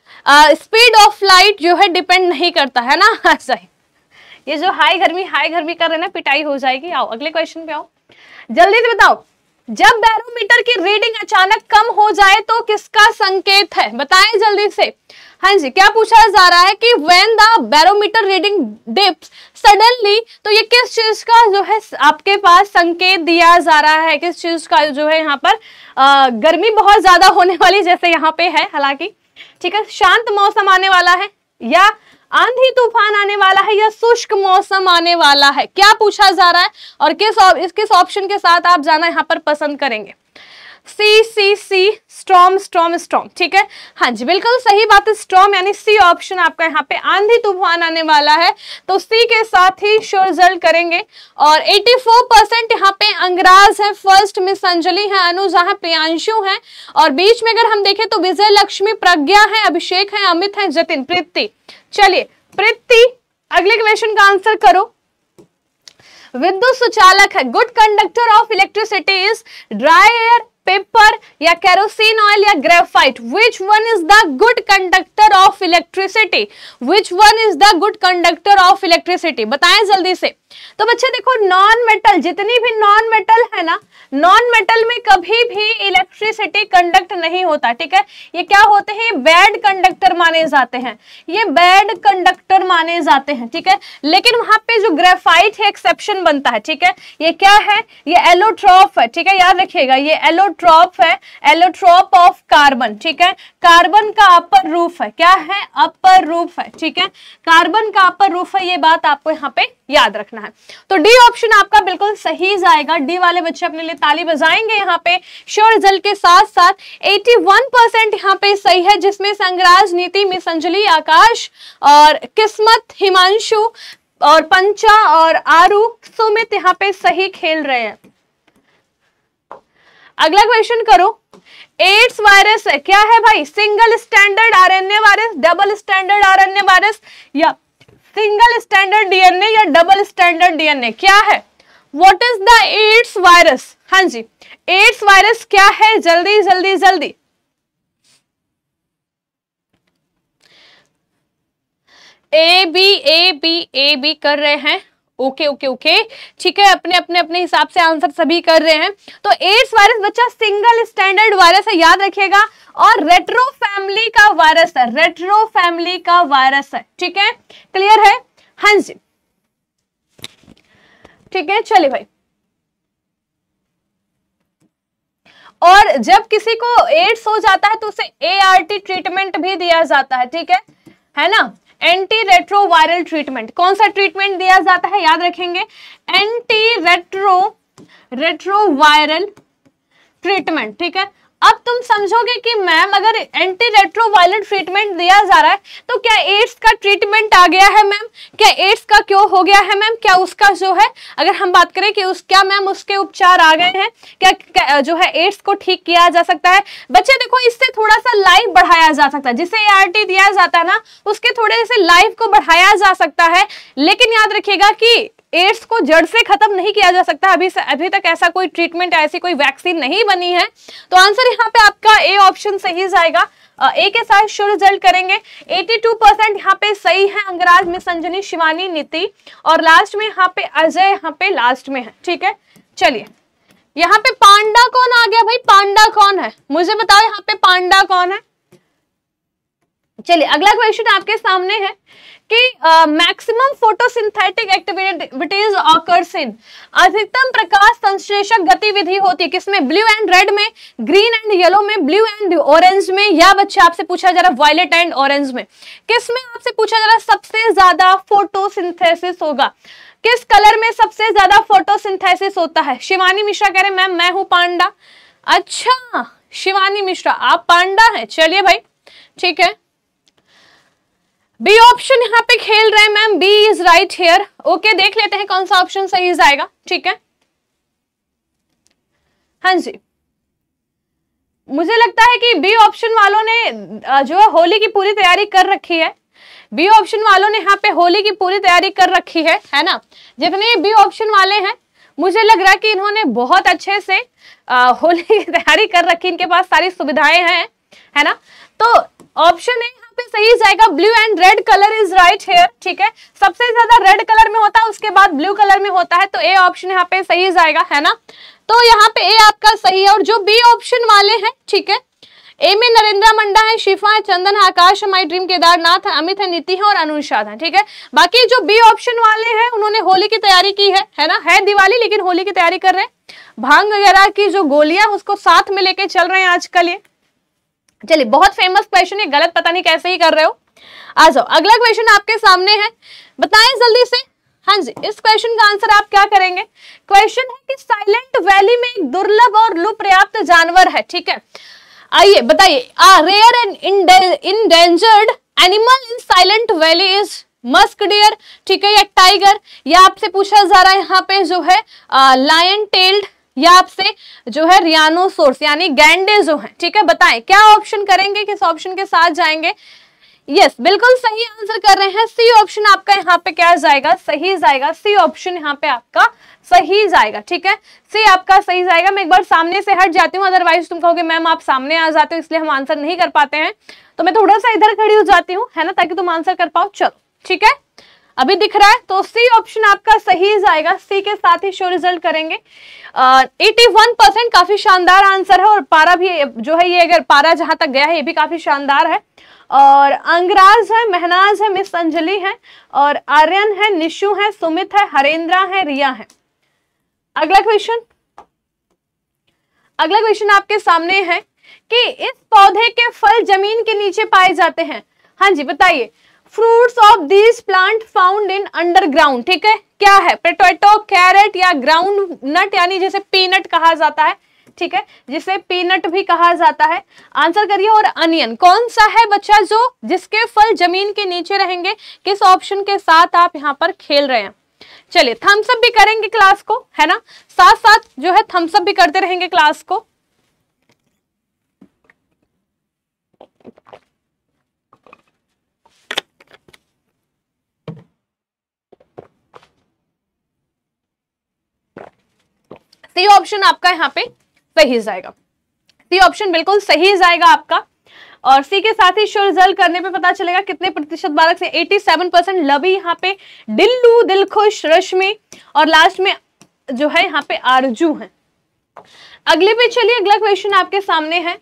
स्पीड ऑफ लाइट जो है डिपेंड नहीं करता है ना हाँ सही ये जो हाई गर्मी हाई गर्मी कर रहे ना पिटाई हो जाएगी आओ अगले क्वेश्चन पे आओ जल्दी से बताओ जब बैरोमीटर की रीडिंग अचानक कम हो जाए तो किसका संकेत है बताएं जल्दी से हाँ जी क्या पूछा जा रहा है कि when the barometer reading dips suddenly तो ये किस चीज का जो है आपके पास संकेत दिया जा रहा है किस चीज का जो है यहाँ पर गर्मी बहुत ज्यादा होने वाली जैसे यहाँ पे है हालांकि ठीक है शांत मौसम आने वाला है या आंधी तूफान आने वाला है या शुष्क मौसम आने वाला है क्या पूछा जा रहा है और किस किस ऑप्शन के साथ आप जाना यहाँ पर पसंद करेंगे सी सी सी स्ट्रॉम स्ट्रॉम स्ट्रॉम ठीक है हाँ जी बिल्कुल सही बात है स्ट्रॉम यानी सी ऑप्शन आपका यहाँ पे आंधी तूफान आने वाला है तो सी के साथ ही श्योर रिजल्ट करेंगे और 84 परसेंट यहाँ पे अंग्राज है फर्स्ट मिस अंजलि है अनुजा है प्रियांशु है और बीच में अगर हम देखें तो विजय लक्ष्मी प्रज्ञा है अभिषेक है अमित है जतिन प्रीति चलिए प्रीति अगले क्वेश्चन का आंसर करो विद्युत सुचालक है good conductor of electricity is dry air paper या केरोसिन ऑयल या graphite which one is the good conductor of electricity which one is the good conductor of electricity बताएं जल्दी से तो बच्चे देखो नॉन मेटल जितनी भी नॉन मेटल है ना नॉन मेटल में कभी भी इलेक्ट्रिसिटी कंडक्ट नहीं होता ठीक है ये क्या होते हैं बैड कंडक्टर माने जाते हैं ये बैड कंडक्टर माने जाते हैं ठीक है लेकिन वहां पे जो ग्रेफाइट है एक्सेप्शन बनता है ठीक है ये क्या है ये एलोट्रॉप है ठीक है याद रखिएगा ये एलोट्रॉप है एलोट्रॉप ऑफ कार्बन ठीक है कार्बन का अपर रूफ है क्या है अपर रूफ है ठीक है कार्बन का अपर रूफ है ये बात आपको यहाँ पे याद रखना है तो डी ऑप्शन आपका बिल्कुल सही जाएगा डी वाले बच्चे अपने लिए ताली बजाएंगे यहाँ पे श्योर रिजल्ट के साथ साथ 81 परसेंट यहाँ पे सही है जिसमें संगराज नीति मिस अंजलि आकाश और किस्मत हिमांशु और पंचा और आरू सुमित यहाँ पे सही खेल रहे हैं अगला क्वेश्चन करो एड्स वायरस क्या है भाई single standard RNA virus double standard RNA virus या सिंगल स्टैंडर्ड डीएनए या डबल स्टैंडर्ड डीएनए क्या है what is the AIDS virus हाँ जी एड्स वायरस क्या है जल्दी जल्दी जल्दी A B A B A B कर रहे हैं ओके ओके ओके ठीक है अपने अपने अपने हिसाब से आंसर सभी कर रहे हैं तो एड्स वायरस बच्चा सिंगल स्टैंडर्ड वायरस है याद रखिएगा और रेट्रो फैमिली का वायरस है रेट्रो फैमिली का वायरस है ठीक है क्लियर है हांजी जी ठीक है चलिए भाई और जब किसी को एड्स हो जाता है तो उसे ए आर टी ट्रीटमेंट भी दिया जाता है ठीक है है ना एंटी रेट्रोवायरल ट्रीटमेंट कौन सा ट्रीटमेंट दिया जाता है याद रखेंगे एंटी रेट्रो रेट्रोवायरल ट्रीटमेंट ठीक है अब तुम समझोगे कि मैम अगर एंटी रेट्रोवायलेंट ट्रीटमेंट दिया जा रहा है तो क्या एड्स का ट्रीटमेंट आ गया है मैम क्या एड्स का क्यों हो गया है मैम क्या उसका जो है अगर हम बात करें कि उस क्या मैम उसके उपचार आ गए हैं क्या, क्या जो है एड्स को ठीक किया जा सकता है बच्चे देखो इससे थोड़ा सा लाइफ बढ़ाया जा सकता है जिसे ए दिया जाता है ना उसके थोड़े से लाइफ को बढ़ाया जा सकता है लेकिन याद रखिएगा कि एड्स को जड़ से खत्म नहीं किया जा सकता अभी अभी तक ऐसा कोई ट्रीटमेंट ऐसी कोई वैक्सीन नहीं बनी है तो आंसर यहाँ पे आपका ए ऑप्शन सही जाएगा ए के साथ शो रिजल्ट करेंगे 82 परसेंट यहाँ पे सही है अंगराज में संजनी शिवानी नीति और लास्ट में यहाँ पे अजय यहाँ पे लास्ट में है ठीक है चलिए यहाँ पे पांडा कौन आ गया भाई पांडा कौन है मुझे बताओ यहाँ पे पांडा कौन है चलिए अगला क्वेश्चन आपके सामने है कि maximum photosynthetic activities occurs in अधिकतम प्रकाश संश्लेषक गतिविधि होती है किसमें ब्लू एंड रेड में ग्रीन एंड येलो में ब्लू एंड ऑरेंज में या बच्चे आपसे पूछा जा रहा वायलेट एंड ऑरेंज में किसमें आपसे पूछा जा रहा है सबसे ज्यादा फोटोसिंथेसिस होगा किस कलर में सबसे ज्यादा फोटोसिंथेसिस होता है शिवानी मिश्रा कह रहे मैम मैं, मैं हूं पांडा अच्छा शिवानी मिश्रा आप पांडा है चलिए भाई ठीक है बी ऑप्शन यहाँ पे खेल रहे हैं ma'am B is right here okay देख लेते हैं कौन सा ऑप्शन सही जाएगा ठीक है हाँ जी मुझे लगता है कि बी ऑप्शन वालों ने जो है होली की पूरी तैयारी कर रखी है बी ऑप्शन वालों ने यहाँ पे होली की पूरी तैयारी कर रखी है है ना जितने बी ऑप्शन वाले हैं मुझे लग रहा है कि इन्होंने बहुत अच्छे से होली की तैयारी कर रखी इनके पास सारी सुविधाएं हैं है ना तो ऑप्शन है यहाँ पे सही जाएगा blue and red colour is right here ठीक है सबसे ज्यादा रेड कलर में होता है उसके बाद ब्लू कलर में होता है तो ए ऑप्शन यहाँ पे सही जाएगा है ना तो यहाँ पे ए आपका सही है और जो बी ऑप्शन वाले हैं ठीक है ए में नरेंद्रा मंडा है शिफा है चंदन है आकाश है माई ड्रीम केदारनाथ है अमित है नीति है और अनुषाद है ठीक है बाकी जो बी ऑप्शन वाले हैं उन्होंने होली की तैयारी की है है ना है दिवाली लेकिन होली की तैयारी कर रहे हैं भांग वगैरह की जो गोलियां उसको साथ में लेके चल रहे हैं आजकल ये चलिए बहुत फेमस क्वेश्चन है गलत पता नहीं कैसे ही कर रहे हो आ जाओ अगला क्वेश्चन आपके सामने है बताएं जल्दी से हाँ जी इस क्वेश्चन का आंसर आप क्या करेंगे क्वेश्चन है कि साइलेंट वैली में एक दुर्लभ और लुप्रयाप्त जानवर है ठीक है आइए बताइए a rare and endangered animal in Silent Valley is musk deer ठीक है या टाइगर या आपसे पूछा जा रहा है यहाँ पे जो है लायन टेल्ड या आपसे जो है रियानो सोर्स यानी गैंडे जो है ठीक है बताएं क्या ऑप्शन करेंगे किस ऑप्शन के साथ जाएंगे यस yes, बिल्कुल सही आंसर कर रहे हैं सी ऑप्शन आपका यहाँ पे क्या जाएगा सही जाएगा सी ऑप्शन यहाँ पे आपका सही जाएगा ठीक है सी आपका सही जाएगा मैं एक बार सामने से हट जाती हूँ अदरवाइज तुम कहोगे मैम आप सामने आ जाते हो इसलिए हम आंसर नहीं कर पाते हैं तो मैं थोड़ा सा इधर खड़ी हो जाती हूँ है ना ताकि तुम आंसर कर पाओ चलो ठीक है अभी दिख रहा है तो सी ऑप्शन आपका सही जाएगा सी के साथ ही शो रिजल्ट करेंगे एटी वन परसेंट काफी शानदार आंसर है और पारा भी जो है ये अगर पारा जहां तक गया है ये भी काफी शानदार है और अंगराज है महनाज है मिस अंजलि है और आर्यन है निशु है सुमित है हरेंद्रा है रिया है अगला क्वेश्चन अगला क्वेश्चन आपके सामने है कि इस पौधे के फल जमीन के नीचे पाए जाते हैं हाँ जी बताइए fruits of this plant found in underground ठीक है क्या है पोटैटो कैरेट या ग्राउंड नट यानी जैसे पीनट कहा जाता है ठीक है जिसे पीनट भी कहा जाता है आंसर करिए और अनियन कौन सा है बच्चा जो जिसके फल जमीन के नीचे रहेंगे किस ऑप्शन के साथ आप यहाँ पर खेल रहे हैं चलिए थम्सअप भी करेंगे क्लास को है ना साथ साथ जो है थम्सअप भी करते रहेंगे क्लास को ये ऑप्शन आपका यहाँ पे सही जाएगा ये ऑप्शन बिल्कुल सही जाएगा आपका और सी के साथ ही श्योर रिजल्ट करने पे पता चलेगा कितने प्रतिशत बालक से 87 परसेंट लवी यहाँ पे दिल्लू दिल खुश रश्मि और लास्ट में जो है यहाँ पे आरजू है अगले पे चलिए अगला क्वेश्चन आपके सामने है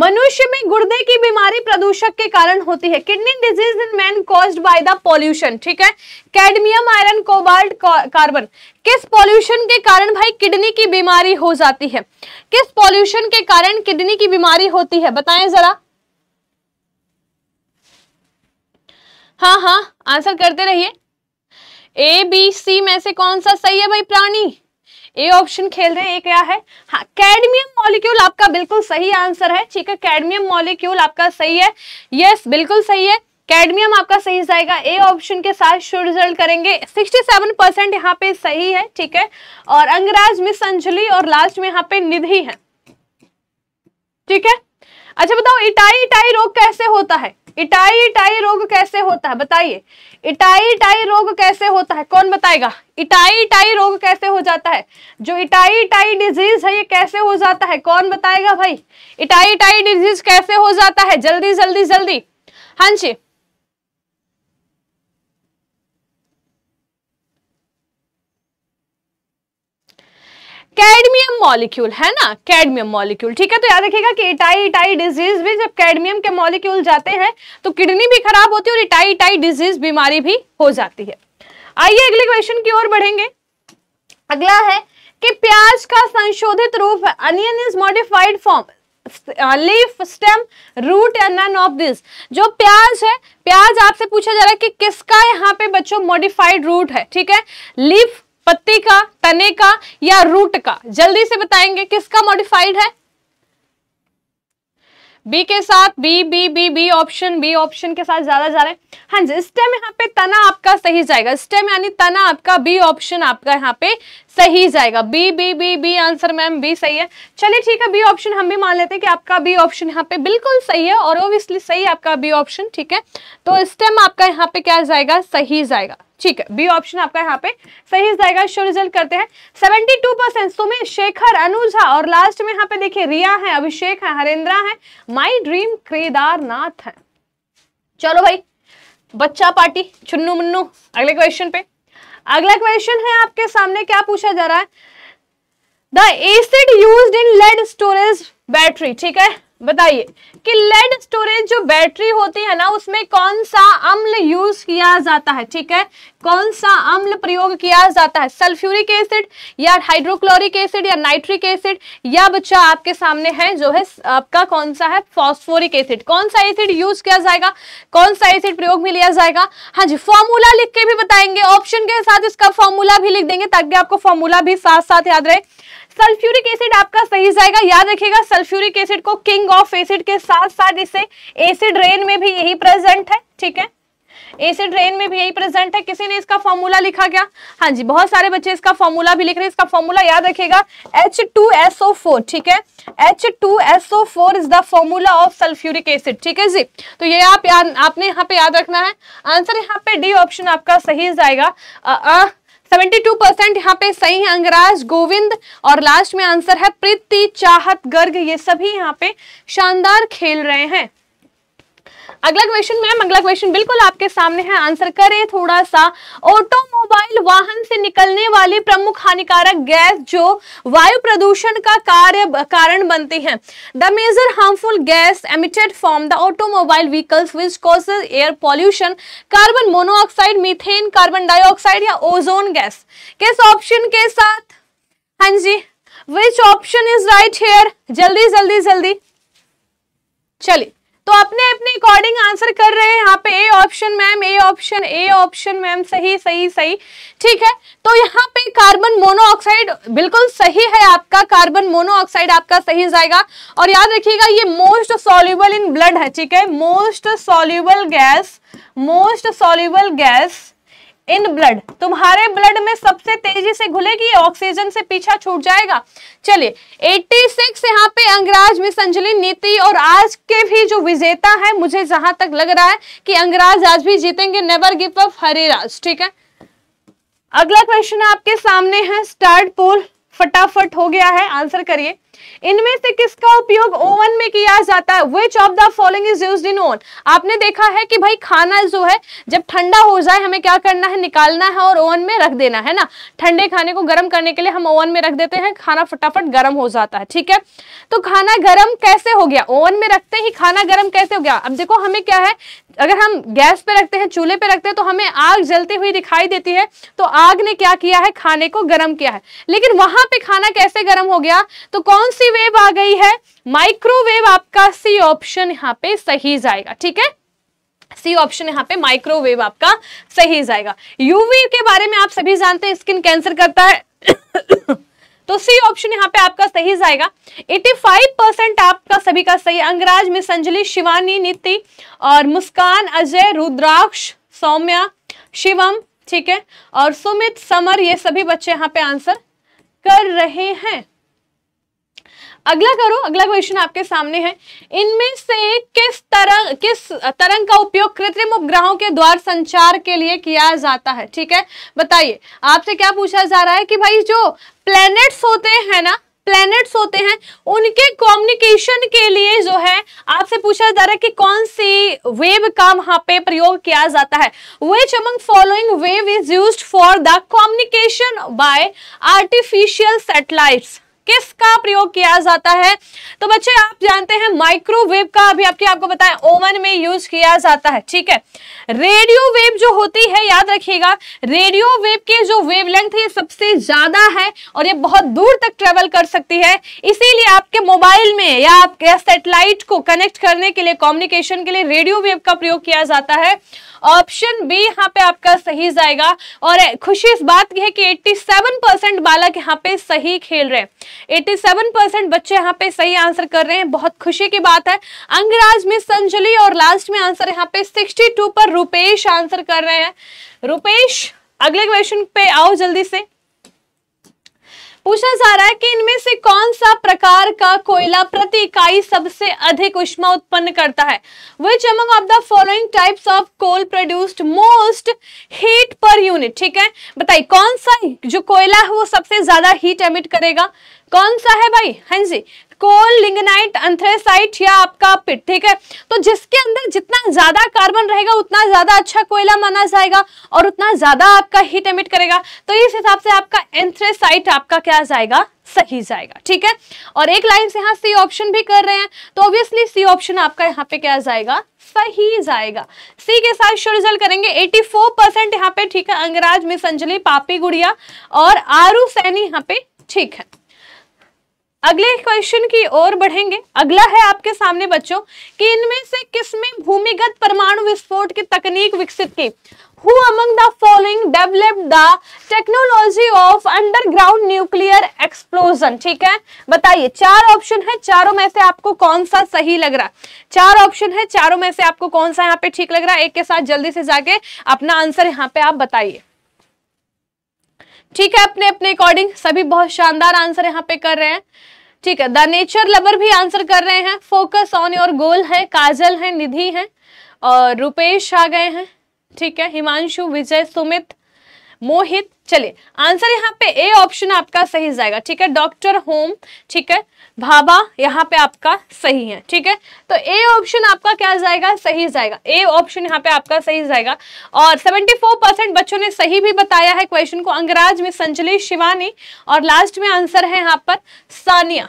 मनुष्य में गुर्दे की बीमारी प्रदूषक के कारण होती है kidney disease in man caused by the pollution ठीक है कैडमियम आयरन कोबाल्ट कार्बन किस पॉल्यूशन के कारण भाई किडनी की बीमारी हो जाती है किस पॉल्यूशन के कारण किडनी की बीमारी होती है बताएं जरा हाँ हाँ आंसर करते रहिए ए बी सी में से कौन सा सही है भाई प्राणी ए ऑप्शन खेल रहे हैं क्या है हाँ कैडमियम मॉलिक्यूल आपका बिल्कुल सही आंसर है ठीक है कैडमियम मॉलिक्यूल आपका सही है यस बिल्कुल सही है कैडमियम आपका सही जाएगा ए ऑप्शन के साथ शुड रिजल्ट करेंगे 67 परसेंट यहाँ पे सही है ठीक है और अंगराज मिस अंजलि और लास्ट में यहाँ पे निधि है ठीक है अच्छा बताओ इटाई इटाई रोग कैसे होता है इटाई इटाई रोग कैसे होता है बताइए इटाई इटाई रोग कैसे होता है कौन बताएगा इटाई इटाई रोग कैसे हो जाता है जो इटाई इटाई डिजीज है ये कैसे हो जाता है कौन बताएगा भाई इटाई इटाई डिजीज कैसे हो जाता है जल्दी जल्दी जल्दी हांजी कैडमियम मॉलिक्यूल है ना कैडमियम मॉलिक्यूल ठीक है तो याद रखिएगा कि इटाई इटाई डिजीज भी जब कैडमियम के मॉलिक्यूल जाते हैं तो किडनी भी खराब होती है और इटाई इटाई डिजीज बीमारी भी हो जाती है आइए अगले क्वेश्चन की ओर बढ़ेंगे अगला है कि प्याज का संशोधित रूप onion is modified form leaf stem root and none of this जो प्याज है प्याज आपसे पूछा जा रहा है कि किसका यहाँ पे बच्चों मॉडिफाइड रूट है ठीक है लीफ पत्ती का तने का या रूट का जल्दी से बताएंगे किसका मॉडिफाइड है बी के साथ B B B B option B option के साथ ज्यादा जा रहे हैं हाँ जी स्टेम यहाँ पे तना आपका सही जाएगा स्टेम यानी तना आपका बी ऑप्शन आपका यहाँ पे सही जाएगा B B B B answer ma'am B सही है चलिए ठीक है बी ऑप्शन हम भी मान लेते हैं कि आपका बी ऑप्शन यहाँ पे बिल्कुल सही है और ओबियसली सही आपका बी ऑप्शन ठीक है तो स्टेम आपका यहाँ पे क्या जाएगा सही जाएगा ठीक है बी ऑप्शन आपका यहाँ पे सही जाएगा शो रिजल्ट करते हैं seventy two percent Sumit Shekhar Anuja और लास्ट में यहाँ पे देखिए रिया है अभिषेक है हरेंद्रा है माई ड्रीम केदारनाथ है चलो भाई बच्चा पार्टी छुन्नू मुन्नू अगले क्वेश्चन पे अगला क्वेश्चन है आपके सामने क्या पूछा जा रहा है the acid use in lead storage battery ठीक है बताइए कि लेड स्टोरेज जो बैटरी होती है ना उसमें कौन सा अम्ल यूज किया जाता है ठीक है कौन सा अम्ल प्रयोग किया जाता है सल्फ्यूरिक एसिड या हाइड्रोक्लोरिक एसिड या नाइट्रिक एसिड या बच्चा आपके सामने है जो है आपका कौन सा है फॉस्फोरिक एसिड कौन सा एसिड यूज किया जाएगा कौन सा एसिड प्रयोग में लिया जाएगा हाँ जी फॉर्मूला लिख के भी बताएंगे ऑप्शन के साथ इसका फॉर्मूला भी लिख देंगे ताकि आपको फॉर्मूला भी साथ साथ याद रहे सल्फ्यूरिक एसिड आपका सही जाएगा याद रखिएगा सल्फ्यूरिक एसिड को किंग ऑफ एसिड के साथ साथ इसे एसिड रेन में भी यही प्रेजेंट है ठीक है एसिड रेन में भी यही प्रेजेंट है किसी ने इसका फॉर्मूला लिखा क्या हाँ जी बहुत सारे बच्चे इसका फॉर्मूला भी लिख रहे हैं इसका फॉर्मूला याद रखेगा H two S O four ठीक है H two S O four is the formula of sulphuric acid ठीक है जी तो ये आप याद आपने यहाँ पे याद रखना है आंसर यहाँ पे डी ऑप्शन आपका सही जाएगा आ, आ, 72 परसेंट यहाँ पे सही है अंगराज गोविंद और लास्ट में आंसर है प्रीति चाहत गर्ग ये सभी यहाँ पे शानदार खेल रहे हैं अगला क्वेश्चन मैम अगला क्वेश्चन बिल्कुल आपके सामने है आंसर करें थोड़ा सा ऑटोमोबाइल वाहन से निकलने वाली प्रमुख हानिकारक गैस जो वायु प्रदूषण का कार्य कारण बनती है the major harmful gas emitted from the automobile vehicles which cause air pollution carbon monoxide methane carbon dioxide या ओजोन गैस किस ऑप्शन के साथ हाँ जी which option is right here जल्दी जल्दी जल्दी चलिए तो अपने अपने अकॉर्डिंग आंसर कर रहे हैं यहाँ पे A option ma'am A option A option ma'am सही सही सही ठीक है तो यहाँ पे कार्बन मोनोऑक्साइड बिल्कुल सही है आपका कार्बन मोनोऑक्साइड आपका सही जाएगा और याद रखिएगा ये मोस्ट सॉल्यूबल इन ब्लड है ठीक है most soluble gas most soluble gas in blood तुम्हारे ब्लड में सबसे तेजी से घुलेगी ऑक्सीजन से पीछा छूट जाएगा चलिए 86 सिक्स यहाँ पे अंग्राज मिस अंजलि नीति और आज के भी जो विजेता है मुझे जहां तक लग रहा है कि अंग्राज आज भी जीतेंगे नेवर गिव अप हरिराज ठीक है अगला क्वेश्चन आपके सामने है स्टार्ट पोल फटाफट हो गया है आंसर करिए इनमें से किसका उपयोग ओवन में किया जाता है which of the following is use in oven आपने देखा है कि भाई खाना जो है जब ठंडा हो जाए हमें क्या करना है निकालना है और ओवन में रख देना है ना ठंडे खाने को गर्म करने के लिए हम ओवन में रख देते हैं खाना फटाफट गर्म हो जाता है ठीक है तो खाना गर्म कैसे हो गया ओवन में रखते ही खाना गर्म कैसे हो गया अब देखो हमें क्या है अगर हम गैस पे रखते हैं चूल्हे पे रखते हैं तो हमें आग जलती हुई दिखाई देती है तो आग ने क्या किया है खाने को गर्म किया है लेकिन वहां पे खाना कैसे गर्म हो गया तो कौन सी वेव आ गई है माइक्रोवेव आपका सी ऑप्शन यहाँ पे सही जाएगा ठीक है सी ऑप्शन यहाँ पे माइक्रोवेव आपका सही जाएगा यूवी के बारे में आप सभी जानते हैं स्किन कैंसर करता है तो सी ऑप्शन यहाँ पे आपका सही जाएगा 85 परसेंट आपका सभी का सही अंगराज मिस अंजलि शिवानी नीति और मुस्कान अजय रुद्राक्ष सौम्या शिवम ठीक है और सुमित समर ये सभी बच्चे यहाँ पे आंसर कर रहे हैं अगला करो अगला क्वेश्चन आपके सामने है इनमें से किस तरंग किस तरंग का उपयोग कृत्रिम उपग्रहों के द्वार संचार के लिए किया जाता है ठीक है बताइए आपसे क्या पूछा जा रहा है कि भाई जो प्लैनेट्स होते हैं ना प्लैनेट्स होते हैं उनके कम्युनिकेशन के लिए जो है आपसे पूछा जा रहा है कि कौन सी वेव का वहां पे प्रयोग किया जाता है which among following wave is use for the communication by artificial satellites किसका प्रयोग किया जाता है तो बच्चे आप जानते हैं माइक्रोवेव का अभी आपके आपको बताया ओवन में यूज किया जाता है ठीक है रेडियो वेव जो होती है याद रखिएगा रेडियो वेव की जो वेवलेंथ ये सबसे ज्यादा है और ये बहुत दूर तक ट्रेवल कर सकती है इसीलिए आपके मोबाइल में या आपके सेटेलाइट को कनेक्ट करने के लिए कॉम्युनिकेशन के लिए रेडियो वेव का प्रयोग किया जाता है ऑप्शन बी यहाँ पे आपका सही जाएगा और खुशी इस बात की है कि 87 परसेंट बालक यहाँ पे सही खेल रहे हैं 87 परसेंट बच्चे यहाँ पे सही आंसर कर रहे हैं बहुत खुशी की बात है अंगराज मिस संजली और लास्ट में आंसर यहाँ पे 62 पर रुपेश आंसर कर रहे हैं रुपेश अगले क्वेश्चन पे आओ जल्दी से पूछा जा रहा है कि इनमें से कौन सा प्रकार का कोयला प्रति इकाई सबसे अधिक उष्मा उत्पन्न करता है which among of the following types of coal produced most heat per unit ठीक है बताइए कौन सा जो कोयला है वो सबसे ज्यादा हीट एमिट करेगा कौन सा है भाई हाँ जी कोल लिंगनाइट अंथ्रेसाइट या आपका पिट ठीक है तो जिसके अंदर जितना ज्यादा कार्बन रहेगा उतना ज्यादा अच्छा कोयला माना जाएगा और उतना ज्यादा आपका हीट एमिट करेगा तो इस हिसाब से आपका एंथ्रेसाइट आपका क्या जाएगा सही जाएगा ठीक है और एक लाइन से यहाँ सी ऑप्शन भी कर रहे हैं तो ऑब्वियसली सी ऑप्शन आपका यहाँ पे क्या जाएगा सही जाएगा सी के साथ शो रिजल्ट करेंगे 84 परसेंट यहाँ पे ठीक है अंगराज मिस अंजलि पापी गुड़िया और आरू सैनी यहाँ पे ठीक है अगले क्वेश्चन की ओर बढ़ेंगे अगला है आपके सामने बच्चों कि इनमें से किसमें भूमिगत परमाणु विस्फोट की तकनीक विकसित की who among the following developed the technology of underground nuclear explosion ठीक है बताइए चार ऑप्शन है चारों में से आपको कौन सा सही लग रहा है चार ऑप्शन है चारों में से आपको कौन सा यहाँ पे ठीक लग रहा है एक के साथ जल्दी से जाके अपना आंसर यहाँ पे आप बताइए ठीक है अपने अपने अकॉर्डिंग सभी बहुत शानदार आंसर यहाँ पे कर रहे हैं ठीक है द नेचर लवर भी आंसर कर रहे हैं फोकस ऑन योर गोल है काजल है निधि है और रुपेश आ गए हैं ठीक है हिमांशु विजय सुमित मोहित चलिए आंसर यहाँ पे ए ऑप्शन आपका सही जाएगा ठीक है डॉक्टर होम ठीक है भाभा यहाँ पे आपका सही है ठीक है तो ए ऑप्शन आपका क्या जाएगा सही जाएगा ए ऑप्शन यहाँ पे आपका सही जाएगा और 74 परसेंट बच्चों ने सही भी बताया है क्वेश्चन को अंग्राज में संजली शिवानी और लास्ट में आंसर है यहाँ पर सानिया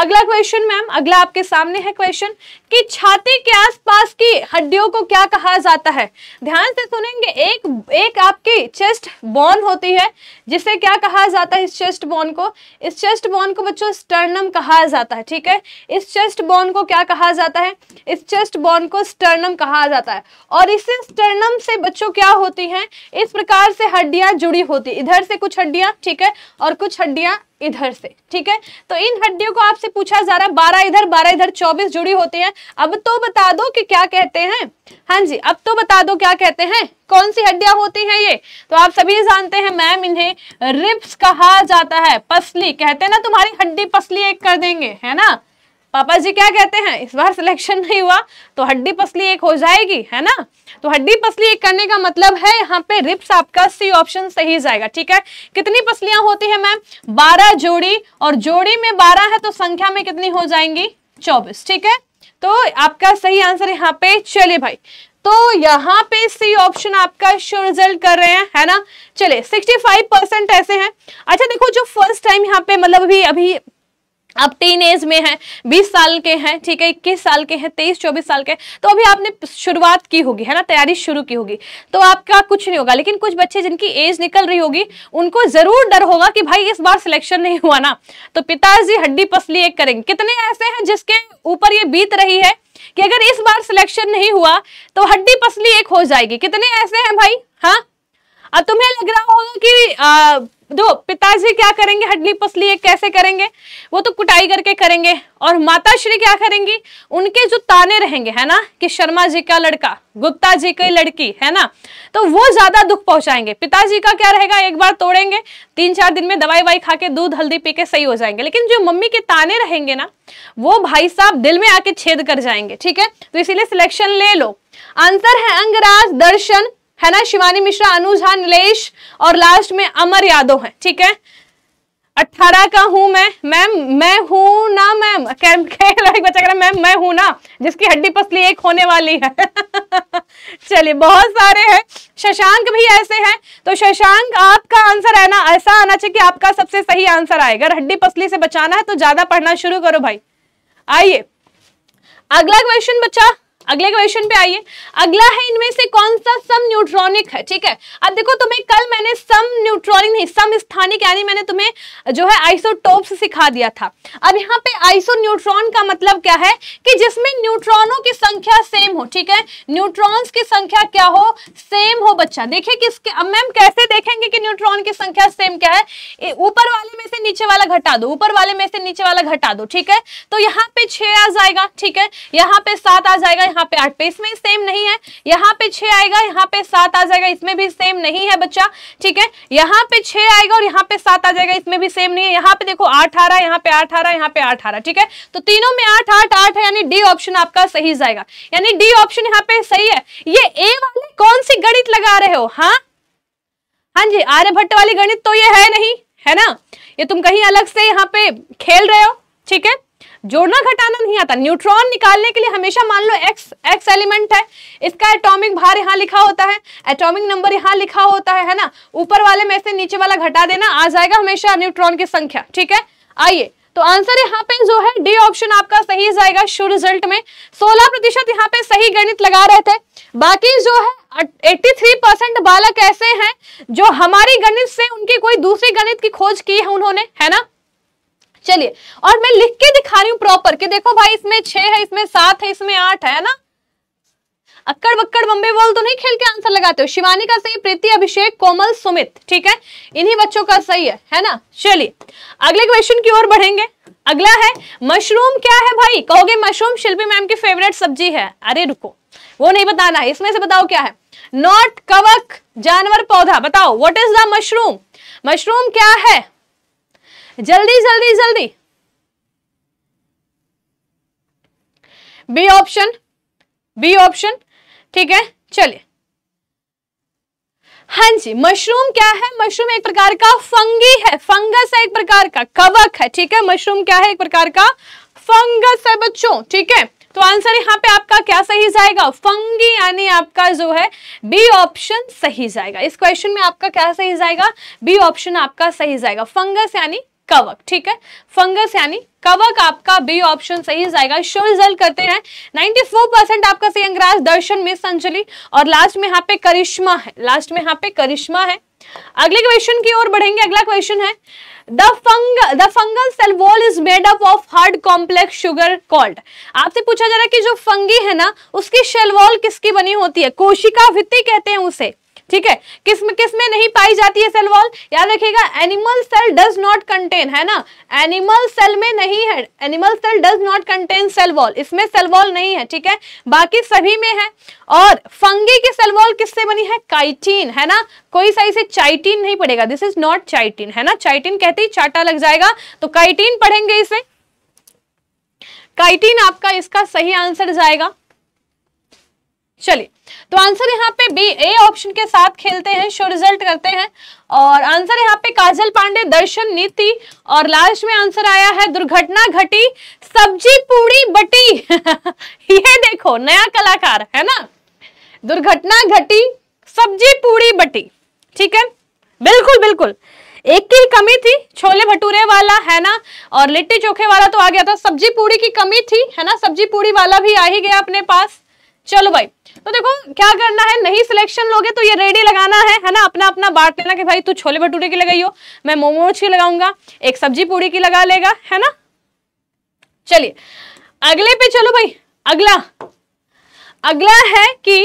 अगला क्वेश्चन मैम अगला आपके सामने है क्वेश्चन कि छाती के आसपास की हड्डियों को क्या कहा जाता है ध्यान से सुनेंगे एक एक आपकी चेस्ट बोन होती है जिसे क्या कहा जाता है इस चेस्ट बोन को इस चेस्ट बोन को बच्चों स्टर्नम कहा जाता है ठीक है इस चेस्ट बोन को क्या कहा जाता है इस चेस्ट बोन को स्टर्नम कहा जाता है और इसी स्टर्नम से बच्चों क्या होती है इस प्रकार से हड्डियां जुड़ी होती इधर से कुछ हड्डियां ठीक है और कुछ हड्डियां इधर से ठीक है तो इन हड्डियों को आपसे पूछा जा रहा है बारह इधर बारह इधर चौबीस जुड़ी होती हैं अब तो बता दो कि क्या कहते हैं हाँ जी अब तो बता दो क्या कहते हैं कौन सी हड्डियां होती हैं ये तो आप सभी जानते हैं मैम इन्हें रिप्स कहा जाता है पसली कहते हैं ना तुम्हारी हड्डी पसली एक कर देंगे है ना पापा जी क्या कहते हैं इस बार सिलेक्शन नहीं हुआ तो हड्डी पसली एक हो जाएगी है ना तो हड्डी पसली एक करने का मतलब है यहाँ पे रिप्स आपका सी ऑप्शन सही जाएगा ठीक है कितनी पसलियां होती है मैम बारह जोड़ी और जोड़ी में बारह है तो संख्या में कितनी हो जाएंगी चौबीस ठीक है तो आपका सही आंसर यहाँ पे चलिए भाई तो यहाँ पे सी ऑप्शन आपका श्योर रिजल्ट कर रहे हैं है ना चलिए 65 परसेंट ऐसे हैं अच्छा देखो जो फर्स्ट टाइम यहाँ पे मतलब अभी अभी अब टीन एज में है 20 साल के हैं ठीक है इक्कीस साल के हैं 23 24 साल के तो अभी आपने शुरुआत की होगी है ना तैयारी शुरू की होगी तो आपका कुछ नहीं होगा लेकिन कुछ बच्चे जिनकी एज निकल रही होगी उनको जरूर डर होगा कि भाई इस बार सिलेक्शन नहीं हुआ ना तो पिताजी हड्डी पसली एक करेंगे कितने ऐसे हैं जिसके ऊपर ये बीत रही है कि अगर इस बार सिलेक्शन नहीं हुआ तो हड्डी पसली एक हो जाएगी कितने ऐसे हैं भाई हाँ तुम्हें लग रहा होगा कि आ, दो पिताजी क्या करेंगे हड्डी पसली ये कैसे करेंगे वो तो कुटाई करके करेंगे और माता श्री क्या करेंगी उनके जो ताने रहेंगे है ना कि शर्मा जी का लड़का गुप्ता जी की लड़की है ना तो वो ज्यादा दुख पहुंचाएंगे पिताजी का क्या रहेगा एक बार तोड़ेंगे तीन चार दिन में दवाई वाई खा के दूध हल्दी पी के सही हो जाएंगे लेकिन जो मम्मी के ताने रहेंगे ना वो भाई साहब दिल में आके छेद कर जाएंगे ठीक है तो इसीलिए सिलेक्शन ले लो आंसर है अंगराज दर्शन है ना शिवानी मिश्रा अनु झा नीलेष और लास्ट में अमर यादव है ठीक है अट्ठारह का हूं मैं मैम मैं हूं ना मैम कह रहा बच्चा कह रहा मैम मैं हूं ना जिसकी हड्डी पसली एक होने वाली है चलिए बहुत सारे हैं शशांक भी ऐसे हैं तो शशांक आपका आंसर है ना ऐसा आना चाहिए कि आपका सबसे सही आंसर आएगा अगर हड्डी पसली से बचाना है तो ज्यादा पढ़ना शुरू करो भाई आइए अगला क्वेश्चन बच्चा अगले क्वेश्चन पे आइए अगला है इनमें से कौन सा सम न्यूट्रॉनिक है ठीक है अब देखो तुम्हें कल मैंने सम न्यूट्रॉनिक नहीं सम स्थानिक यानी मैंने तुम्हें जो है आइसोटोप्स सिखा दिया था अब यहाँ पे आइसो न्यूट्रॉन का मतलब क्या है कि जिसमें न्यूट्रॉनों की संख्या सेम हो ठीक है न्यूट्रॉन्स की संख्या क्या हो सेम हो बच्चा देखिए किसके अब मैम कैसे देखेंगे कि न्यूट्रॉन की संख्या सेम क्या है ऊपर वाले में से नीचे वाला घटा दो ऊपर वाले में से नीचे वाला घटा दो ठीक है तो यहाँ पे छह आ जाएगा ठीक है यहाँ पे सात आ जाएगा यहाँ पे आठ पे इसमें सेम नहीं है यहाँ पे छह आएगा यहाँ पे सात आ जाएगा इसमें भी सेम नहीं है बच्चा ठीक है यहाँ पे छह आएगा और यहाँ पे सात आ जाएगा इसमें भी सेम नहीं है यहाँ पे देखो आठ आ रहा है यहाँ पे आठ आ रहा है यहाँ पे आठ आ रहा है ठीक है तो तीनों में आठ आठ आठ है यानी डी ऑप्शन आपका सही जाएगा यानी डी ऑप्शन यहाँ पे सही है ये ए वाले कौन सी गणित लगा रहे हो हाँ हाँ जी आर्यभट्ट वाली गणित तो ये है नहीं है ना ये तुम कहीं अलग से यहाँ पे खेल रहे हो ठीक है जोड़ना घटाना नहीं आता न्यूट्रॉन निकालने के लिए हमेशा मान लो एक्स एक्स एलिमेंट है इसका एटॉमिक भार यहाँ लिखा होता है एटॉमिक नंबर यहाँ लिखा होता है है ना ऊपर वाले में से नीचे वाला घटा देना आ जाएगा हमेशा न्यूट्रॉन की संख्या ठीक है आइए तो आंसर यहाँ पे जो है डी ऑप्शन आपका सही जाएगा शुरू रिजल्ट में सोलह प्रतिशत यहाँ पे सही गणित लगा रहे थे बाकी जो है 83 परसेंट बालक ऐसे हैं जो हमारी गणित से उनकी कोई दूसरी गणित की खोज की है उन्होंने है ना चलिए और मैं लिख के दिखा रही हूँ प्रॉपर कि देखो भाई इसमें छह है इसमें सात है इसमें आठ है ना अक्कड़ बक्कड़ बम्बे बॉल तो नहीं खेल के आंसर लगाते हो शिवानी का सही प्रीति अभिषेक कोमल सुमित ठीक है इन्हीं बच्चों का सही है है ना चलिए अगले क्वेश्चन की ओर बढ़ेंगे अगला है मशरूम क्या है भाई कहोगे मशरूम शिल्पी मैम की फेवरेट सब्जी है अरे रुको वो नहीं बताना है इसमें से बताओ क्या है नॉट कवक जानवर पौधा बताओ what is the mushroom mushroom क्या है जल्दी जल्दी जल्दी बी ऑप्शन बी ऑप्शन ठीक है चलिए हाँ जी मशरूम क्या है मशरूम एक प्रकार का फंगी है फंगस है एक प्रकार का कवक है ठीक है मशरूम क्या है एक प्रकार का फंगस है बच्चों ठीक है तो आंसर यहाँ पे आपका क्या सही जाएगा फंगी यानी आपका जो है बी ऑप्शन सही जाएगा इस क्वेश्चन में आपका क्या सही जाएगा बी ऑप्शन आपका सही जाएगा फंगस यानी कवक ठीक है फंगस यानी कवक आपका बी ऑप्शन सही जाएगा शो रिजल्ट करते हैं 94 परसेंट आपका सही अंग्राज दर्शन में संचली और लास्ट में यहाँ पे करिश्मा है लास्ट में यहाँ पे करिश्मा है अगले क्वेश्चन की ओर बढ़ेंगे अगला क्वेश्चन है the fung the fungal cell wall is made up of hard complex sugar called आपसे पूछा जा रहा है कि जो फंगी है ना उसकी सेल वॉल किसकी बनी होती है कोशिका भित्ती कहते हैं उसे ठीक है किस में किस में नहीं पाई जाती है सेल वॉल याद रखिएगा animal cell does not contain है ना एनिमल सेल में नहीं है animal cell does not contain cell wall इसमें सेल वॉल नहीं है ठीक है बाकी सभी में है और फंगी की सेल वॉल किससे बनी है काइटीन है ना कोई सही से चाइटीन नहीं पड़ेगा दिस इज नॉट चाइटीन है ना चाइटीन कहते ही चाटा लग जाएगा तो काइटीन पढ़ेंगे इसे काइटीन आपका इसका सही आंसर जाएगा चलिए तो आंसर यहाँ पे बी ए ऑप्शन के साथ खेलते हैं शो रिजल्ट करते हैं और आंसर यहाँ पे काजल पांडे दर्शन नीति और लास्ट में आंसर आया है दुर्घटना घटी सब्जी पूरी बटी ये देखो नया कलाकार है ना दुर्घटना घटी सब्जी पूरी बटी ठीक है बिल्कुल बिल्कुल एक की कमी थी छोले भटूरे वाला है ना और लिट्टी चोखे वाला तो आ गया था सब्जी पूरी की कमी थी है ना सब्जी पूरी वाला भी आ ही गया अपने पास चलो भाई तो देखो क्या करना है नहीं सिलेक्शन लोगे तो ये रेडी लगाना है है ना अपना अपना बांट लेना कि भाई तू छोले भटूरे की लगाई हो मैं मोमोज की लगाऊंगा एक सब्जी पूड़ी की लगा लेगा है ना चलिए अगले पे चलो भाई अगला अगला है कि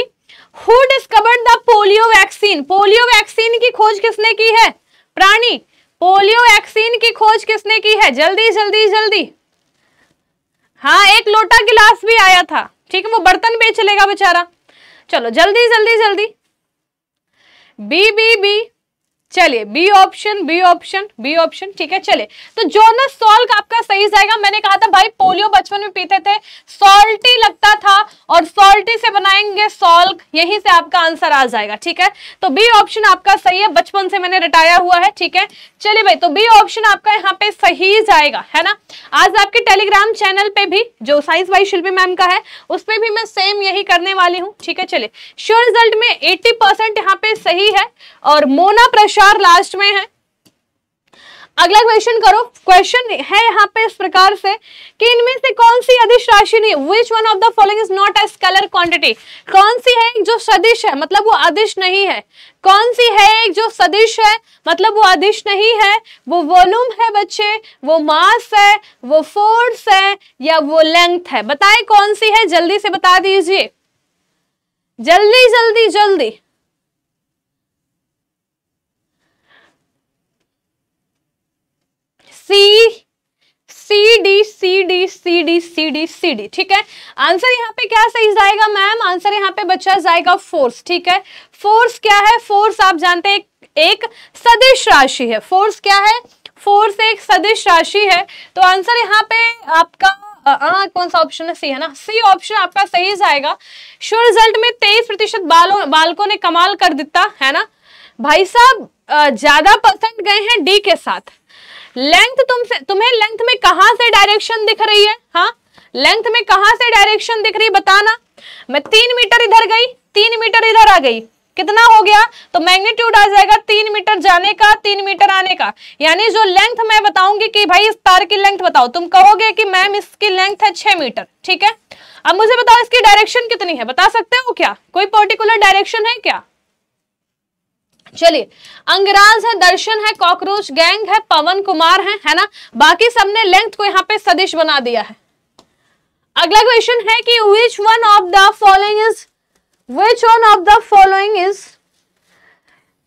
who discovered the polio vaccine polio vaccine की खोज किसने की है प्राणी पोलियो वैक्सीन की खोज किसने की है जल्दी जल्दी जल्दी हाँ एक लोटा गिलास भी आया था ठीक है वो बर्तन बेच लेगा बेचारा चलो जल्दी जल्दी जल्दी बी बी बी चलिए B option B option B option ठीक है चलिए तो जोनस सॉल्ट आपका सही जाएगा मैंने कहा था भाई पोलियो बचपन में पीते थे सॉल्टी लगता था और सॉल्टी से बनाएंगे सॉल्क यहीं से आपका आंसर आ जाएगा ठीक है तो बी ऑप्शन आपका सही है बचपन से मैंने रिटायर हुआ है ठीक है चलिए भाई तो बी ऑप्शन आपका यहाँ पे सही जाएगा है ना आज आपके टेलीग्राम चैनल पे भी जो साइंस भाई शिल्पी मैम का है उस पर भी मैं सेम यही करने वाली हूँ ठीक है चलिए श्योर रिजल्ट में एट्टी परसेंट यहाँ पे सही है और मोना प्रश्न चार लास्ट में है अगला क्वेश्चन करो क्वेश्चन है यहाँ पे इस प्रकार से कि इनमें से कौन सी अधिश राशि नहीं which one of the following is not scalar quantity कौन सी है जो सदिश है मतलब वो अधिश नहीं है कौन सी है एक जो सदिश है मतलब वो अधिश नहीं है वो वॉल्यूम है बच्चे वो मास है वो फोर्स है या वो लेंथ है बताए कौन सी है जल्दी से बता दीजिए जल्दी जल्दी जल्दी जल्दी C C D C D C D C D C D ठीक है आंसर यहाँ पे क्या सही जाएगा मैम आंसर यहाँ पे बच्चा जाएगा फोर्स ठीक है फोर्स क्या है फोर्स आप जानते हैं एक सदिश राशि है फोर्स क्या है फोर्स एक सदिश राशि है तो आंसर यहाँ पे आपका आ, आ, कौन सा ऑप्शन है सी है ना सी ऑप्शन आपका सही जाएगा श्योर रिजल्ट में तेईस प्रतिशत बालों बालकों ने कमाल कर दिता है ना भाई साहब ज्यादा परसेंट गए हैं डी के साथ लेंथ तुमसे तुम्हें लेंथ में कहा से डायरेक्शन दिख रही है हाँ लेंथ में कहा से डायरेक्शन दिख रही है बताना मैं तीन मीटर इधर गई तीन मीटर इधर आ गई कितना हो गया तो मैग्नीट्यूड आ जाएगा तीन मीटर जाने का तीन मीटर आने का यानी जो लेंथ मैं बताऊंगी कि भाई इस तार की लेंथ बताओ तुम कहोगे कि मैम इसकी लेंथ है छह मीटर ठीक है अब मुझे बताओ इसकी डायरेक्शन कितनी है बता सकते हो क्या कोई पर्टिकुलर डायरेक्शन है क्या चलिए अंगराज है दर्शन है कॉकरोच गैंग है पवन कुमार है है ना बाकी सबने लेंथ को यहाँ पे सदिश बना दिया है अगला क्वेश्चन है कि which one of the following is which one of the following is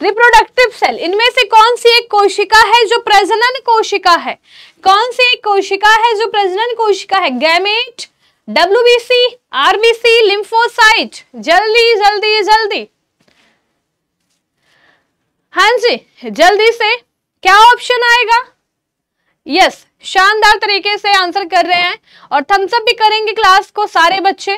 reproductive cell इनमें से कौन सी एक कोशिका है जो प्रजनन कोशिका है कौन सी एक कोशिका है जो प्रजनन कोशिका है gamete W B C RBC lymphocyte जल्दी जल्दी जल्दी हाँ जी जल्दी से क्या ऑप्शन आएगा यस शानदार तरीके से आंसर कर रहे हैं और थम्सअप भी करेंगे क्लास को सारे बच्चे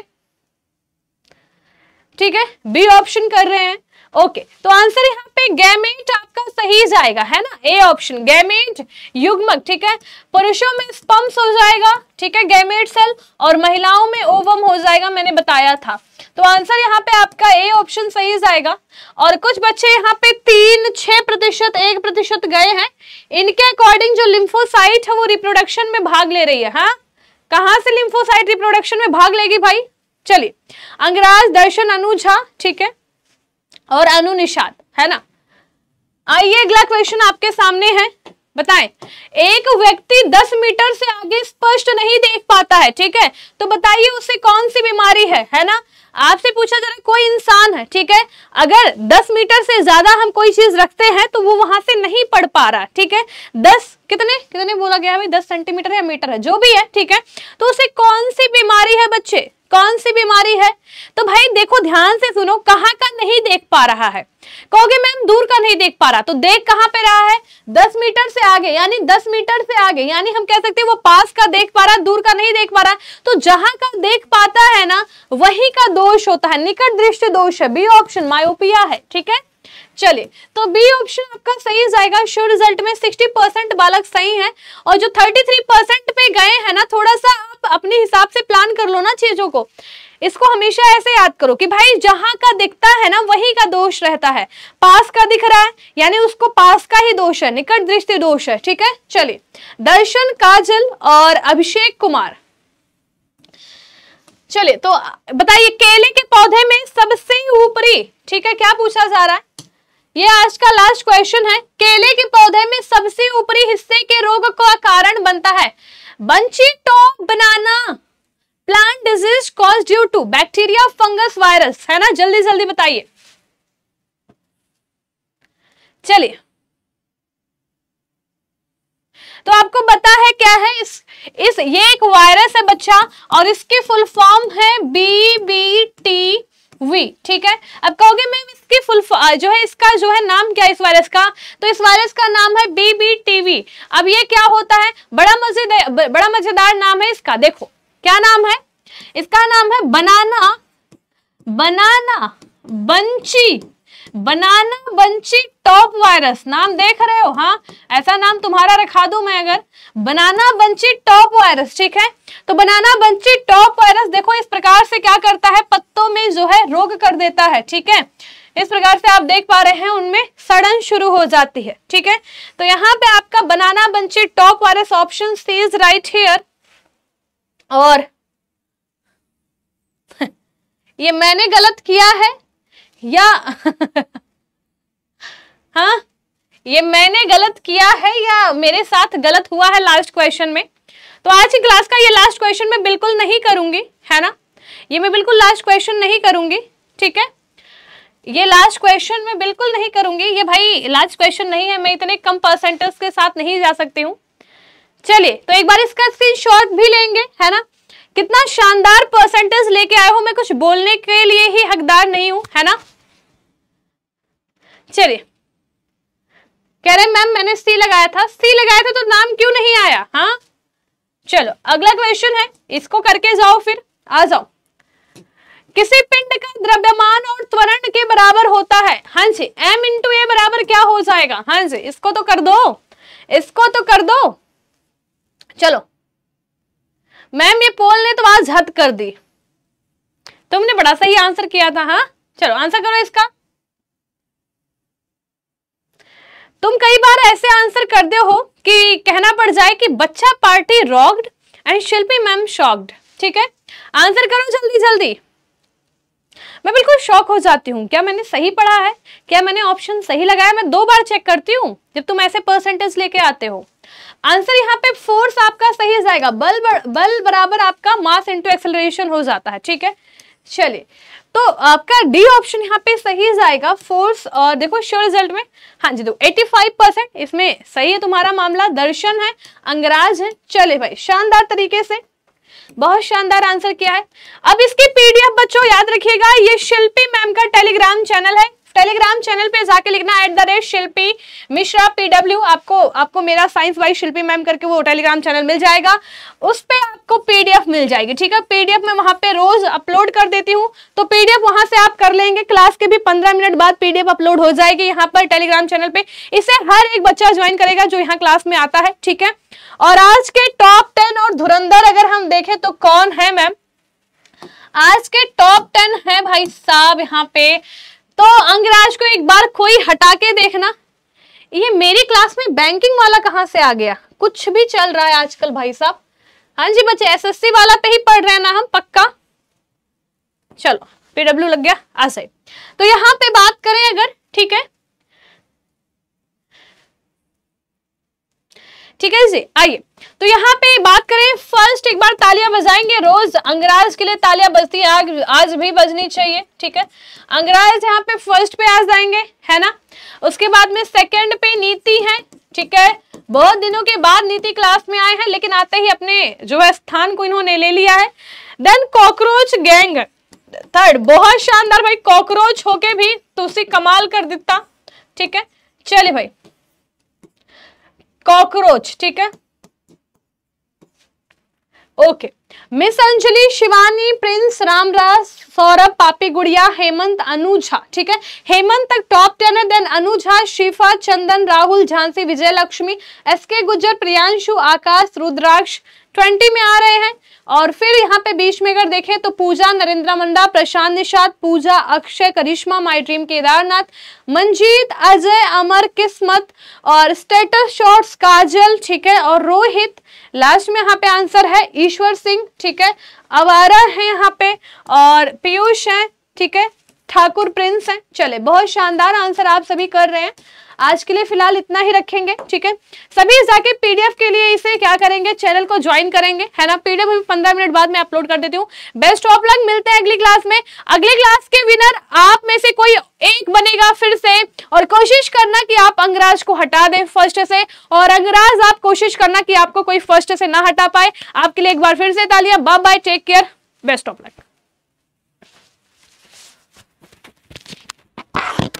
ठीक है बी ऑप्शन कर रहे हैं ओके तो आंसर यहाँ पे गैमेट आपका सही जाएगा है ना ए ऑप्शन गैमेट युग्मक ठीक है पुरुषों में स्पम्स हो जाएगा ठीक है गैमेट सेल और महिलाओं में ओवम हो जाएगा मैंने बताया था तो आंसर यहाँ पे आपका ए ऑप्शन सही जाएगा और कुछ बच्चे यहाँ पे तीन छह प्रतिशत एक प्रतिशत गए हैं इनके अकॉर्डिंग जो लिम्फोसाइट है वो रिप्रोडक्शन में भाग ले रही है हाँ कहाँ से लिम्फोसाइट रिप्रोडक्शन में भाग लेगी भाई चलिए अंगराज दर्शन अनुझा ठीक है और अनुनिषाद है ना आइए अगला क्वेश्चन आपके सामने है बताएं एक व्यक्ति 10 मीटर से आगे स्पष्ट नहीं देख पाता है ठीक है तो बताइए उसे कौन सी बीमारी है है ना आपसे पूछा जा रहा है कोई इंसान है ठीक है अगर 10 मीटर से ज्यादा हम कोई चीज रखते हैं तो वो वहां से नहीं पढ़ पा रहा ठीक है 10 कितने कितने बोला गया है भाई 10 सेंटीमीटर या मीटर है जो भी है ठीक है तो उसे कौन सी बीमारी है बच्चे कौन सी बीमारी है तो भाई देखो ध्यान से सुनो कहाँ का नहीं देख पा रहा है कहोगे मैम दूर का नहीं देख पा रहा तो देख कहाँ पे रहा है दस मीटर से आगे यानी दस मीटर से आगे यानी हम कह सकते हैं वो पास का देख पा रहा दूर का नहीं देख पा रहा तो जहां का देख पाता है ना वही का दोष होता है निकट दृष्टि दोष है बी ऑप्शन मायोपिया है ठीक है चले तो बी ऑप्शन आपका सही जाएगा शो रिजल्ट में 60 परसेंट बालक सही हैं और जो 33 परसेंट पे गए हैं ना थोड़ा सा आप अपने हिसाब से प्लान कर लो ना चीजों को इसको हमेशा ऐसे याद करो कि भाई जहां का दिखता है ना वही का दोष रहता है पास का दिख रहा है यानी उसको पास का ही दोष है निकट दृष्टि दोष है ठीक है चलिए दर्शन काजल और अभिषेक कुमार चलिए तो बताइए केले के पौधे में सबसे ऊपरी ठीक है क्या पूछा जा रहा है ये आज का लास्ट क्वेश्चन है केले के पौधे में सबसे ऊपरी हिस्से के रोग का कारण बनता है bunchy top banana plant disease cause due to bacteria fungus virus है ना जल्दी जल्दी बताइए चलिए तो आपको पता है क्या है इस इस ये एक वायरस है बच्चा और इसके फुल फॉर्म है बी बी टी वी ठीक है अब कहोगे मैम इसकी फुल जो है इसका जो है नाम क्या है इस वायरस का तो इस वायरस का नाम है बीबीटीवी टीवी अब ये क्या होता है बड़ा मजेदार बड़ा मजेदार नाम है इसका देखो क्या नाम है इसका नाम है banana banana bunchy banana bunchy top virus नाम देख रहे हो हाँ ऐसा नाम तुम्हारा रखा दू मैं अगर बनाना बंची टॉप वायरस ठीक है तो बनाना बंची टॉप वायरस देखो इस प्रकार से क्या करता है पत्तों में जो है रोग कर देता है ठीक है इस प्रकार से आप देख पा रहे हैं उनमें सड़न शुरू हो जाती है ठीक है तो यहाँ पे आपका banana bunchy top virus option C is right here और ये मैंने गलत किया है या हाँ ये मैंने गलत किया है या मेरे साथ गलत हुआ है लास्ट क्वेश्चन में तो आज की क्लास का ये लास्ट क्वेश्चन मैं बिल्कुल नहीं करूंगी है ना ये मैं बिल्कुल लास्ट क्वेश्चन नहीं करूंगी ठीक है ये लास्ट क्वेश्चन मैं बिल्कुल नहीं करूंगी ये भाई लास्ट क्वेश्चन नहीं है मैं इतने कम परसेंटेज के साथ नहीं जा सकती हूँ चलिए तो एक बार इसका स्क्रीनशॉट भी लेंगे है ना कितना शानदार परसेंटेज लेके आए हो मैं कुछ बोलने के लिए ही हकदार नहीं हूँ है ना चलिए कह रहे मैम मैंने सी लगाया था सी लगाया था तो नाम क्यों नहीं आया हाँ चलो अगला क्वेश्चन है इसको करके जाओ फिर आ जाओ किसी पिंड का द्रव्यमान और त्वरण के बराबर होता है हाँ जी एम इंटू ए बराबर क्या हो जाएगा हाँ जी इसको तो कर दो इसको तो कर दो चलो मैम ये पोल ने तो आज हद कर दी तुमने बड़ा सही आंसर किया था हाँ चलो आंसर करो इसका तुम कई बार ऐसे आंसर करते हो कि कहना पड़ जाए कि बच्चा party rocked and Shilpi ma'am shocked ठीक है आंसर करो जल्दी जल्दी मैं बिल्कुल शॉक हो जाती हूँ क्या मैंने सही पढ़ा है क्या मैंने ऑप्शन सही लगाया मैं दो बार चेक करती हूँ जब तुम ऐसे परसेंटेज लेके आते हो आंसर यहाँ पे फोर्स आपका सही जाएगा बल बल बराबर आपका मास इंटू एक्सेलरेशन हो जाता है ठीक है चलिए तो आपका डी ऑप्शन यहाँ पे सही जाएगा फोर्स और देखो शो रिजल्ट में हाँ जी तो 85 परसेंट इसमें सही है तुम्हारा मामला दर्शन है अंगराज है चले भाई शानदार तरीके से बहुत शानदार आंसर किया है अब इसकी पीडीएफ बच्चों याद रखिएगा ये शिल्पी मैम का टेलीग्राम चैनल है टेलीग्राम चैनल पे जाके लिखना at the rate Shilpi Mishra PW आपको आपको मेरा साइंस वाइज शिल्पी मैम करके वो टेलीग्राम चैनल मिल जाएगा उस पर आपको पीडीएफ मिल जाएगी ठीक है पीडीएफ में वहां पे रोज अपलोड कर देती हूँ तो पीडीएफ वहां से आप कर लेंगे क्लास के भी पंद्रह मिनट बाद पीडीएफ अपलोड हो जाएगी यहाँ पर टेलीग्राम चैनल पे इसे हर एक बच्चा ज्वाइन करेगा जो यहाँ क्लास में आता है ठीक है और आज के टॉप टेन और धुरंधर अगर हम देखें तो कौन है मैम आज के टॉप टेन है भाई साहब यहाँ पे तो अंगराज को एक बार कोई हटा के देखना ये मेरी क्लास में बैंकिंग वाला कहां से आ गया कुछ भी चल रहा है आजकल भाई साहब हाँ जी बच्चे एसएससी वाला पे ही पढ़ रहे हैं ना हम पक्का चलो पीडब्ल्यू लग गया आ सही तो यहां पे बात करें अगर ठीक है ठीक है जी आइए तो यहाँ पे बात करें फर्स्ट एक बार तालियां बजाएंगे रोज अंग्राज के लिए तालियां बजती है आज, आज भी बजनी चाहिए ठीक है अंग्राज यहाँ पे फर्स्ट पे आज जाएंगे है ना उसके बाद में सेकंड पे नीति है ठीक है बहुत दिनों के बाद नीति क्लास में आए हैं लेकिन आते ही अपने जो है स्थान को इन्होंने ले लिया है देन कॉकरोच गैंग थर्ड बहुत शानदार भाई कॉकरोच होके भी तुलसी कमाल कर देता ठीक है चलिए भाई कॉकरोच ठीक है okay miss Anjali Shivani Prince Ramraj Saurabh पापी गुड़िया हेमंत अनुझा ठीक है हेमंत तक टॉप टेन है then Anujha Shifa Chandan Rahul Jhansi Vijay Lakshmi S K Gujar Priyanshu आकाश रुद्राक्ष ट्वेंटी में आ रहे हैं और फिर यहाँ पे बीच में अगर देखें तो पूजा नरेंद्र मंडा प्रशांत निषाद पूजा अक्षय करिश्मा माय ड्रीम केदारनाथ मंजीत अजय अमर किस्मत और स्टेटस शॉट्स काजल ठीक है और रोहित लास्ट में यहाँ पे आंसर है ईश्वर सिंह ठीक है अवारा है यहाँ पे और पीयूष है ठीक है ठाकुर प्रिंस है चले बहुत शानदार आंसर आप सभी कर रहे हैं आज के लिए फिलहाल इतना ही रखेंगे ठीक है सभी जाके पीडीएफ के लिए इसे क्या करेंगे चैनल को ज्वाइन करेंगे है ना पीडीएफ भी पंद्रह मिनट बाद में अपलोड कर देती हूँ बेस्ट ऑफ लक मिलते हैं अगली क्लास में अगली क्लास के विनर आप में से कोई एक बनेगा फिर से और कोशिश करना कि आप अंगराज को हटा दें फर्स्ट से और अंगराज आप कोशिश करना कि आपको कोई फर्स्ट से ना हटा पाए आपके लिए एक बार फिर से तालिया bye bye take care best of luck